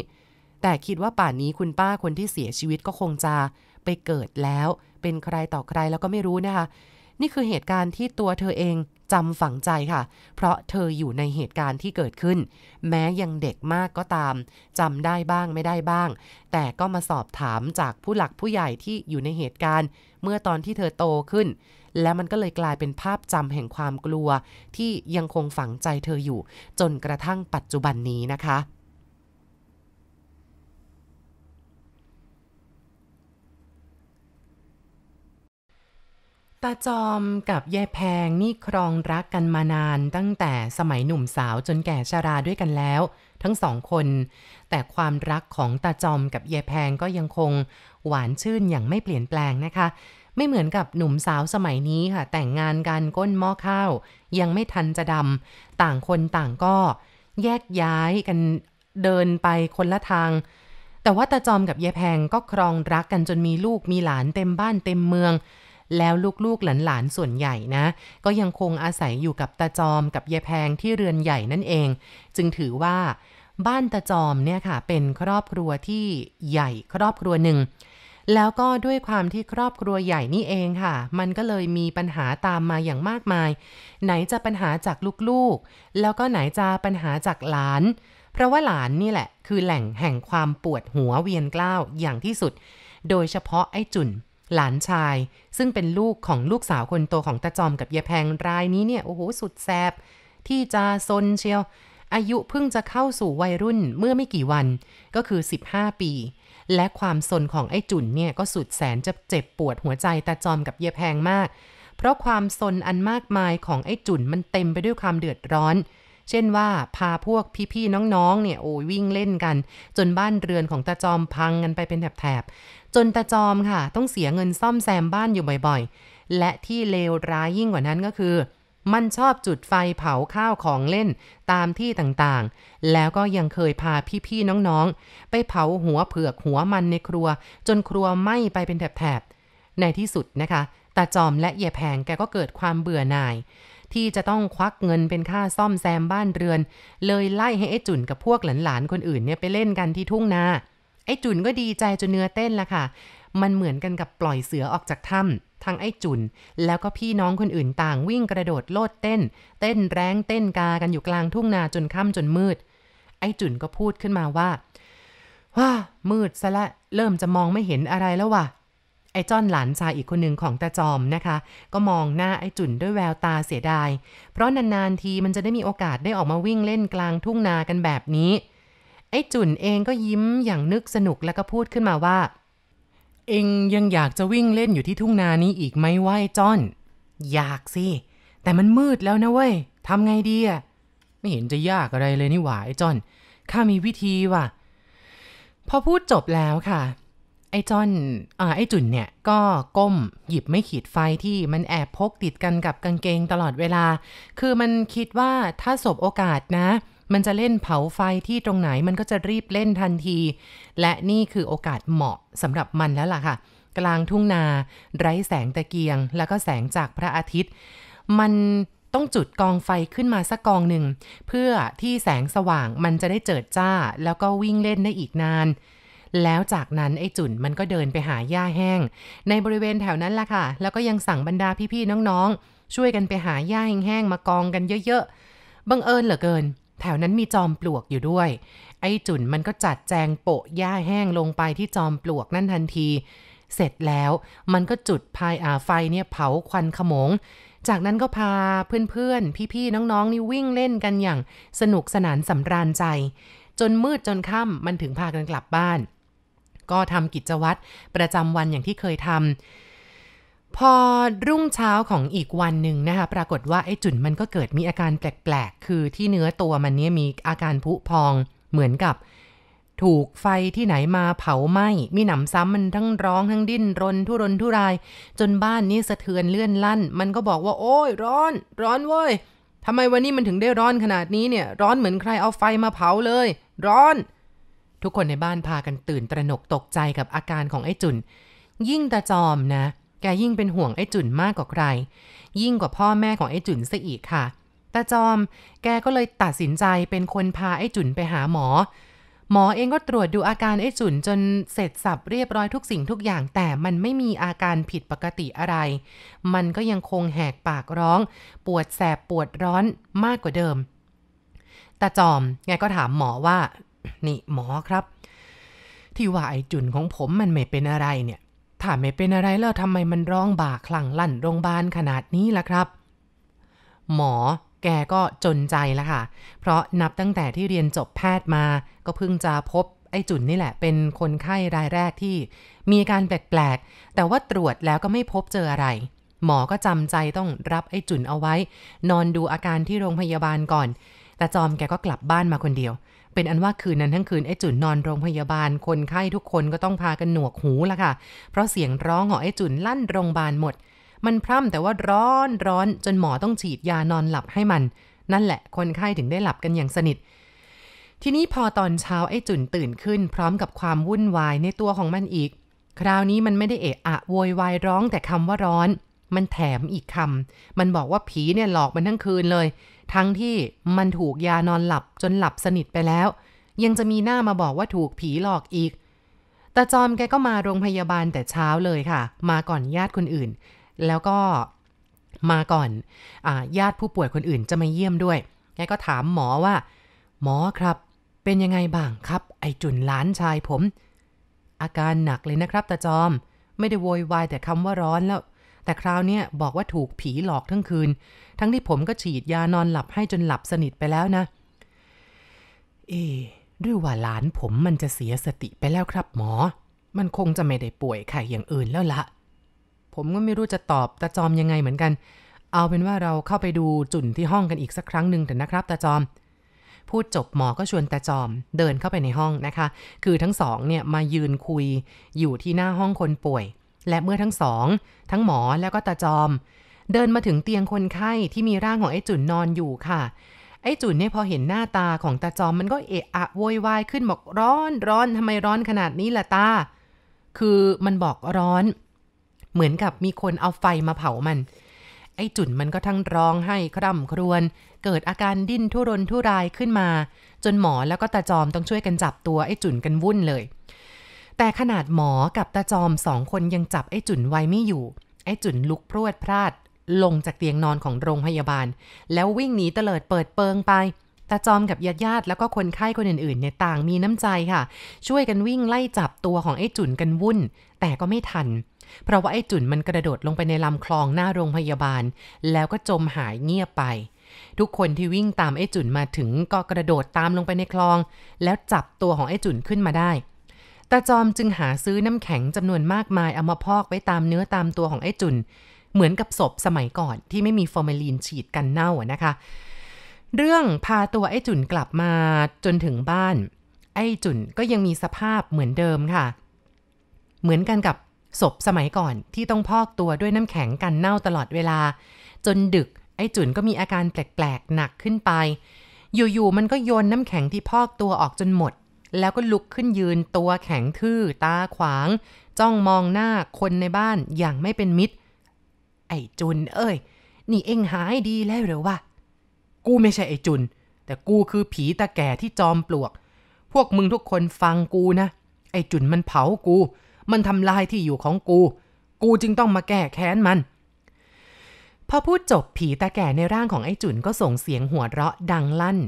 แต่คิดว่าป่านนี้คุณป้าคนที่เสียชีวิตก็คงจะ ไปเกิดแล้ว เป็นใครต่อใครแล้วก็ไม่รู้นะคะนี่คือเหตุการณ์ที่ตัวเธอเองจำฝังใจค่ะ เพราะเธออยู่ในเหตุการณ์ที่เกิดขึ้น แม้ยังเด็กมากก็ตามจำได้บ้างไม่ได้บ้าง แต่ก็มาสอบถามจากผู้หลักผู้ใหญ่ที่อยู่ในเหตุการณ์ เมื่อตอนที่เธอโตขึ้น และมันก็เลยกลายเป็นภาพจำแห่งความกลัว ที่ยังคงฝังใจเธออยู่ จนกระทั่งปัจจุบันนี้นะคะตาจอมกับยายแพงนี่ครองรักกันมานานตั้งแต่สมัยหนุ่มสาวจนแก่ชราด้วยกันแล้ว ทั้งสองคนแต่ความรักของตาจอมกับยายแพงก็ยังคงหวานชื่นอย่างไม่เปลี่ยนแปลงนะคะ ไม่เหมือนกับหนุ่มสาวสมัยนี้ค่ะ แต่งงานกันก้นหม้อข้าว ยังไม่ทันจะดำต่างคนต่างก็แยกย้ายกันเดินไปคนละทาง แต่ว่าตาจอมกับยายแพงก็ครองรักกันจนมีลูกมีหลานเต็มบ้านเต็มเมืองแล้วลูกๆหลานๆส่วนใหญ่นะ ก็ยังคงอาศัยอยู่กับตาจอมกับยายแพงที่เรือนใหญ่นั่นเอง จึงถือว่าบ้านตาจอมเนี่ยค่ะ เป็นครอบครัวที่ใหญ่ครอบครัวหนึ่ง แล้วก็ด้วยความที่ครอบครัวใหญ่นี่เองค่ะ มันก็เลยมีปัญหาตามมาอย่างมากมาย ไหนจะปัญหาจากลูกๆ แล้วก็ไหนจะปัญหาจากหลาน เพราะว่าหลานนี่แหละ คือแหล่งแห่งความปวดหัวเวียนกล้าวอย่างที่สุด โดยเฉพาะไอ้จุนหลานชายซึ่งเป็นลูกของลูกสาวคนโตของตาจอมกับยายแพงรายนี้เนี่ยโอ้โหสุดแซบที่จะซนเชียวอายุเพิ่งจะเข้าสู่วัยรุ่นเมื่อไม่กี่วันก็คือ 15 ปี และความซนของไอ้จุนเนี่ยก็สุดแสนจะเจ็บปวดหัวใจตาจอมกับเยแพงมาก เพราะความซนอันมากมายของไอ้จุนมันเต็มไปด้วยความเดือดร้อน เช่นว่าพาพวกพี่ๆ น้องๆเนี่ยโอ้ยวิ่งเล่นกัน จนบ้านเรือนของตาจอมพังกันไปเป็นแถบจนตาจอมค่ะต้องเสียเงินซ่อมแซมบ้านอยู่บ่อย ๆ และที่เลวร้ายยิ่งกว่านั้นก็คือ มันชอบจุดไฟเผาข้าวของเล่น ตามที่ต่างๆ แล้วก็ยังเคยพาพี่ ๆ น้องๆ ไปเผาหัวเผือกหัวมันในครัว จนครัวไหม้ไปเป็นแถบๆในที่สุดนะคะตาจอมและเย่แผงแกก็เกิดความเบื่อหน่าย ที่จะต้องควักเงินเป็นค่าซ่อมแซมบ้านเรือน เลยไล่ให้ไอ้จุนกับพวกหลานๆคนอื่นเนี่ยไปเล่นกันที่ทุ่งนาไอ้จุนก็ดีใจจนเนื้อเต้นละค่ะ มันเหมือนกันกับปล่อยเสือออกจากถ้ำทั้งไอ้จุน แล้วก็พี่น้องคนอื่นต่างวิ่งกระโดดโลดเต้น เต้นแรงเต้นกา กันอยู่กลางทุ่งนาจนค่ำจนมืด ไอ้จุนก็พูดขึ้นมาว่าว่ามืดซะละ เริ่มจะมองไม่เห็นอะไรแล้วว่ะ ไอ้จ้อนหลานชายอีกคนหนึ่งของตาจอมนะคะ ก็มองหน้าไอ้จุนด้วยแววตาเสียดาย เพราะนานๆทีมันจะได้มีโอกาสได้ออกมาวิ่งเล่นกลางทุ่งนากันแบบนี้ไอ้จุนเองก็ยิ้มอย่างนึกสนุกแล้วก็พูดขึ้นมาว่า เองยังอยากจะวิ่งเล่นอยู่ที่ทุ่งนานี้อีกไหมวะไอ้จอน อยากสิ แต่มันมืดแล้วนะเว้ยทำไงดีอะไม่เห็นจะยากอะไรเลยนี่หว่าไอ้จอน ข้ามีวิธีว่ะ พอพูดจบแล้วค่ะ ไอ้จอน อ่า ไอ้จุนเนี่ย ก็ก้ม หยิบไม่ขีดไฟที่มันแอบพกติดกันกับกางเกงตลอดเวลา คือมันคิดว่าถ้าสบโอกาสนะมันจะเล่นเผาไฟที่ตรงไหนมันก็จะรีบเล่นทันที และนี่คือโอกาสเหมาะสำหรับมันแล้วล่ะค่ะ กลางทุ่งนา ไร้แสงตะเกียง แล้วก็แสงจากพระอาทิตย์ มันต้องจุดกองไฟขึ้นมาสักกองหนึ่งเพื่อที่แสงสว่างมันจะได้เจิดจ้า แล้วก็วิ่งเล่นได้อีกนาน แล้วจากนั้นไอ้จุนมันก็เดินไปหาหญ้าแห้ง ในบริเวณแถวนั้นล่ะค่ะแล้วก็ยังสั่งบรรดาพี่ๆน้องๆช่วยกันไปหาหญ้าแห้งๆมากองกันเยอะๆบังเอิญเหลือเกินแถวนั้นมีจอมปลวกอยู่ด้วย ไอ้จุ่นมันก็จัดแจงโปะหญ้าแห้งลงไปที่จอมปลวกนั่นทันที เสร็จแล้วมันก็จุดพายอาไฟเนี่ยเผาควันขมง จากนั้นก็พาเพื่อนๆ พี่ๆ น้องๆนี่วิ่งเล่นกันอย่างสนุกสนานสำราญใจ จนมืดจนค่ำมันถึงพากันกลับบ้าน ก็ทำกิจวัตรประจำวันอย่างที่เคยทำพอรุ่งเช้าของอีกวันหนึ่งนะคะปรากฏว่าไอ้จุนมันก็เกิดมีอาการแปลกๆ คือที่เนื้อตัวมันเนี้ยมีอาการผุพอง เหมือนกับถูกไฟที่ไหนมาเผาไหม้ มีหนำซ้ำมันทั้งร้องทั้งดิ้นรนทุรนทุรายจนบ้านนี้สะเทือนเลื่อนลั่น มันก็บอกว่าโอ้ยร้อน ร้อนเว้ย ทำไมวันนี้มันถึงได้ร้อนขนาดนี้เนี่ยร้อนเหมือนใครเอาไฟมาเผาเลย ร้อน ทุกคนในบ้านพากันตื่นตระหนกตกใจกับอาการของไอ้จุนยิ่งตาจอมนะแกยิ่งเป็นห่วงไอ้จุนมากกว่าใคร ยิ่งกว่าพ่อแม่ของไอ้จุนซะอีกค่ะตาจอมแกก็เลยตัดสินใจเป็นคนพาไอ้จุนไปหาหมอ หมอเองก็ตรวจดูอาการไอ้จุนจนเสร็จสับเรียบร้อยทุกสิ่งทุกอย่างแต่มันไม่มีอาการผิดปกติอะไร มันก็ยังคงแหกปากร้อง ปวดแสบปวดร้อนมากกว่าเดิมตาจอมแกก็ถามหมอว่านี่หมอครับที่ว่าไอ้จุนของผมมันไม่เป็นอะไรเนี่ยถ้าไม่เป็นอะไรแล้วทำไมมันร้องบ่าคลั่งลั่นโรงพยาบาลขนาดนี้ล่ะครับ หมอแกก็จนใจละค่ะ เพราะนับตั้งแต่ที่เรียนจบแพทย์มา ก็เพิ่งจะพบไอ้จุนนี่แหละ เป็นคนไข้รายแรกที่ มีการแปลกๆแต่ว่าตรวจแล้วก็ไม่พบเจออะไร หมอก็จำใจต้องรับไอ้จุนเอาไว้ นอนดูอาการที่โรงพยาบาลก่อน แต่จอมแกก็กลับบ้านมาคนเดียวเป็นอันว่าคืนนั้นทั้งคืนไอ้จุนนอนโรงพยาบาล คนไข้ทุกคนก็ต้องพากันหนวกหูละค่ะ เพราะเสียงร้องของไอ้จุนลั่นโรงพยาบาลหมด มันพร่ำแต่ว่าร้อนร้อนจนหมอต้องฉีดยานอนหลับให้มัน นั่นแหละคนไข้ถึงได้หลับกันอย่างสนิท ทีนี้พอตอนเช้าไอ้จุนตื่นขึ้นพร้อมกับความวุ่นวายในตัวของมันอีก คราวนี้มันไม่ได้เอะอะโวยวายร้องแต่คำว่าร้อนมันแถมอีกคำมันบอกว่าผีเนี่ยหลอกมันทั้งคืนเลย ทั้งที่มันถูกยานอนหลับจนหลับสนิทไปแล้ว ยังจะมีหน้ามาบอกว่าถูกผีหลอกอีกตาจอมแกก็มาโรงพยาบาลแต่เช้าเลยค่ะ มาก่อนญาติคนอื่น แล้วก็มาก่อนญาติผู้ป่วยคนอื่นจะมาเยี่ยมด้วยแกก็ถามหมอว่า หมอครับ เป็นยังไงบ้างครับ ไอจุนล้านชายผม อาการหนักเลยนะครับตาจอม ไม่ได้โวยวายแต่คำว่าร้อนแล้วแต่คราวนี้บอกว่าถูกผีหลอกทั้งคืน ทั้งที่ผมก็ฉีดยานอนหลับให้จนหลับสนิทไปแล้วนะ เอ๊ด้วยว่าหลานผมมันจะเสียสติไปแล้วครับหมอ มันคงจะไม่ได้ป่วยไข่อย่างอื่นแล้วละ ผมก็ไม่รู้จะตอบตาจอมยังไงเหมือนกัน เอาเป็นว่าเราเข้าไปดูจุ่นที่ห้องกันอีกสักครั้งหนึ่งเถอะนะครับตาจอม พูดจบหมอก็ชวนตาจอมเดินเข้าไปในห้องนะคะ คือทั้งสองเนี่ยมายืนคุยอยู่ที่หน้าห้องคนป่วยและเมื่อทั้งสองทั้งหมอแล้วก็ตาจอม เดินมาถึงเตียงคนไข้ที่มีร่างของไอ้จุนนอนอยู่ค่ะ ไอ้จุนเนี่ยพอเห็นหน้าตาของตาจอมมันก็เอะอะโวยวายขึ้นบอกร้อนร้อนทำไมร้อนขนาดนี้ล่ะตา คือมันบอกร้อน เหมือนกับมีคนเอาไฟมาเผามัน ไอ้จุนมันก็ทั้งร้องให้คร่ำครวญเกิดอาการดิ้นทุรนทุรายขึ้นมา จนหมอแล้วก็ตาจอมต้องช่วยกันจับตัวไอ้จุนกันวุ่นเลยแต่ขนาดหมอกับตาจอมสองคนยังจับไอ้จุนไว้ไม่อยู่ ไอ้จุนลุกพรวดพลาดลงจากเตียงนอนของโรงพยาบาล แล้ววิ่งหนีเตลิดเปิดเปิงไป ตาจอมกับญาติญาติแล้วก็คนไข้คนอื่นๆเนี่ยต่างมีน้ำใจค่ะ ช่วยกันวิ่งไล่จับตัวของไอ้จุนกันวุ่นแต่ก็ไม่ทัน เพราะว่าไอ้จุนมันกระโดดลงไปในลำคลองหน้าโรงพยาบาล แล้วก็จมหายเงียบไป ทุกคนที่วิ่งตามไอ้จุนมาถึง ก็กระโดดตามลงไปในคลอง แล้วจับตัวของไอ้จุนขึ้นมาได้ตาจอมจึงหาซื้อน้ำแข็งจำนวนมากมายเอามาพอกไว้ตามเนื้อตามตัวของไอ้จุนเหมือนกับศพสมัยก่อนที่ไม่มีฟอร์มาลีนฉีดกันเน่านะคะเรื่องพาตัวไอ้จุนกลับมาจนถึงบ้าน ไอ้จุนก็ยังมีสภาพเหมือนเดิมค่ะ เหมือนกันกับศพสมัยก่อนที่ต้องพอกตัวด้วยน้ำแข็งกันเน่าตลอดเวลา จนดึกไอ้จุนก็มีอาการแปลกๆหนักขึ้นไป อยู่ๆมันก็โยนน้ำแข็งที่พอกตัวออกจนหมดแล้วก็ลุกขึ้นยืนตัวแข็งทื่อตาขวาง จ้องมองหน้าคนในบ้านอย่างไม่เป็นมิตร ไอ้จุน เอ้ย นี่เอ็งหายดีแล้วหรือวะ กูไม่ใช่ไอ้จุน แต่กูคือผีตาแก่ที่จอมปลวก พวกมึงทุกคนฟังกูนะไอ้จุนมันเผากู มันทำลายที่อยู่ของกู กูจึงต้องมาแก้แค้นมัน พอพูดจบผีตาแก่ในร่างของไอ้จุนก็ส่งเสียงหัวเราะ ดังลั่น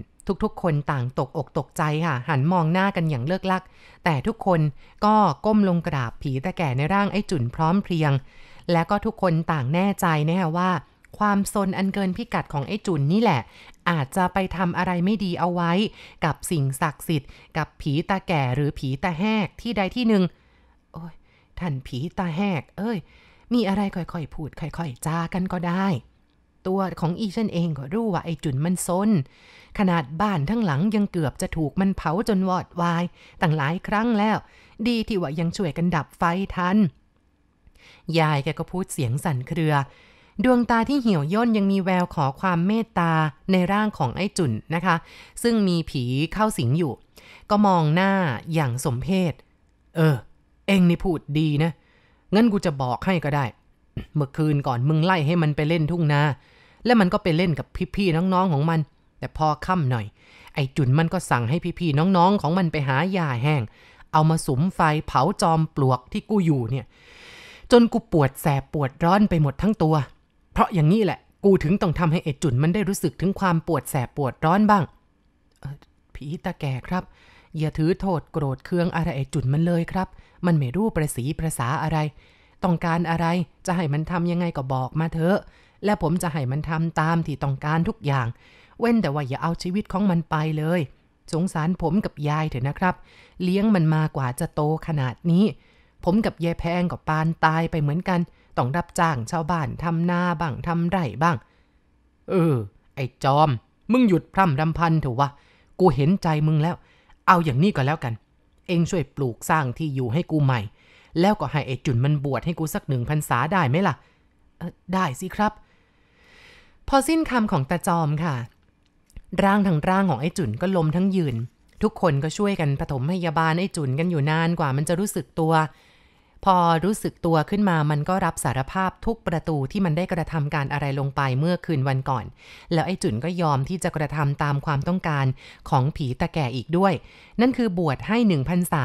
ทุกๆ คนต่างตกอกตกใจค่ะหันมองหน้ากันอย่างเลิกลัก แต่ทุกคนก็ก้มลงกราบผีตะแก่ในร่างไอ้จุนพร้อมเพรียง แล้วก็ทุกคนต่างแน่ใจนะฮะว่า ความซนอันเกินพิกัดของไอ้จุนนี่แหละ อาจจะไปทำอะไรไม่ดีเอาไว้ กับสิ่งศักดิ์สิทธิ์กับผีตาแก่หรือผีตาแหกที่ใดที่หนึ่ง โอ้ยท่านผีตาแหกเอ้ยมีอะไรค่อยๆพูดค่อยๆจากันก็ได้ตัวของอีฉันเองก็รู้ว่าไอ้จุนมันซนขนาดบ้านทั้งหลังยังเกือบจะถูกมันเผาจนวอดวายตั้งหลายครั้งแล้ว ดีที่ว่ายังช่วยกันดับไฟทันยายแกก็พูดเสียงสั่นเครือ ดวงตาที่เหี่ยวย่นยังมีแววขอความเมตตาในร่างของไอ้จุนนะคะ ซึ่งมีผีเข้าสิงอยู่ ก็มองหน้าอย่างสมเพศเออ เองนี่พูดดีนะงั้นกูจะบอกให้ก็ได้ เมื่อคืนก่อนมึงไล่ให้มันไปเล่นทุ่งนาและมันก็ไปเล่นกับพี่ๆน้องๆของมัน แต่พอค่ำหน่อย ไอ้จุนมันก็สั่งให้พี่ๆน้องๆ ของมันไปหาหญ้าแห้งเอามาสุมไฟเผาจอมปลวกที่กูอยู่เนี่ยจนกูปวดแสบ ปวดร้อนไปหมดทั้งตัว เพราะอย่างนี้แหละ กูถึงต้องทำให้ไอ้จุนมันได้รู้สึกถึงความปวดแสบปวดร้อนบ้างผีตาแก่ครับ อย่าถือโทษโกรธเคืองอะไรไอ้จุนมันเลยครับ มันไม่รู้ประสีประษาอะไร ต้องการอะไรจะให้มันทำยังไงก็บอกมาเถอะและผมจะให้มันทำตามที่ต้องการทุกอย่าง เว้นแต่ว่าอย่าเอาชีวิตของมันไปเลย สงสารผมกับยายเถอะนะครับ เลี้ยงมันมากว่าจะโตขนาดนี้ ผมกับยายแพง กับปานตายไปเหมือนกันต้องรับจ้างชาวบ้านทำนาบ้างทำไร่บ้างเออ ไอ้จอม มึงหยุดพร่ำรำพันเถอะวะกูเห็นใจมึงแล้ว เอาอย่างนี้ก็แล้วกัน เองช่วยปลูกสร้างที่อยู่ให้กูใหม่ แล้วก็ให้ไอ้จุนมันบวชให้กูสักหนึ่งพรรษาได้ไหมล่ะได้สิครับพอสิ้นคำของตาจอมค่ะ ร่างทั้งร่างของไอ้จุนก็ล้มทั้งยืน ทุกคนก็ช่วยกันปฐมพยาบาลไอ้จุนกันอยู่นานกว่ามันจะรู้สึกตัว พอรู้สึกตัวขึ้นมามันก็รับสารภาพทุกประตูที่มันได้กระทำการอะไรลงไปเมื่อคืนวันก่อนแล้วไอ้จุนก็ยอมที่จะกระทำตามความต้องการของผีตะแก่อีกด้วย นั่นคือบวชให้หนึ่งพรรษา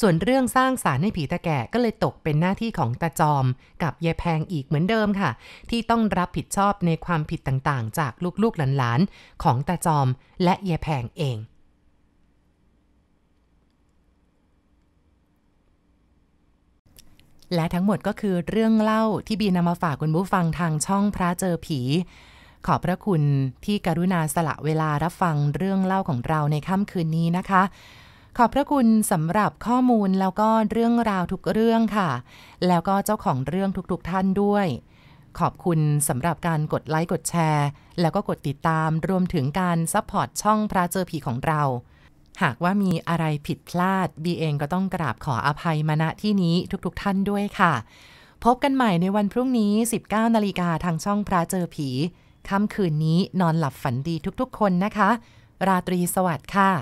ส่วนเรื่องสร้างสารให้ผีตะแก่ก็เลยตกเป็นหน้าที่ของตาจอมกับยายแพงอีกเหมือนเดิมค่ะ ที่ต้องรับผิดชอบในความผิดต่าง ๆ จากลูก ๆ หลาน ๆ ของตาจอมและยายแพงเอง และทั้งหมดก็คือเรื่องเล่าที่บีนำมาฝากคุณผู้ฟังทางช่องพระเจอผี ขอบพระคุณที่กรุณาสละเวลารับฟังเรื่องเล่าของเราในค่ำคืนนี้นะคะขอบพระคุณสำหรับข้อมูลแล้วก็เรื่องราวทุกเรื่องค่ะ แล้วก็เจ้าของเรื่องทุกๆทท่านด้วย ขอบคุณสำหรับการกดไลค์กดแชร์ แล้วก็กดติดตาม รวมถึงการซัพพอร์ตช่องพระเจอผีของเรา หากว่ามีอะไรผิดพลาดบีเองก็ต้องกราบขออภัยมาณที่นี้ทุกๆทท่านด้วยค่ะ พบกันใหม่ในวันพรุ่งนี้ 19 นาฬิกาทางช่องพระเจอผีค่ำคืนนี้นอนหลับฝันดีทุกๆ คนนะคะ ราตรีสวัสดิ์ค่ะ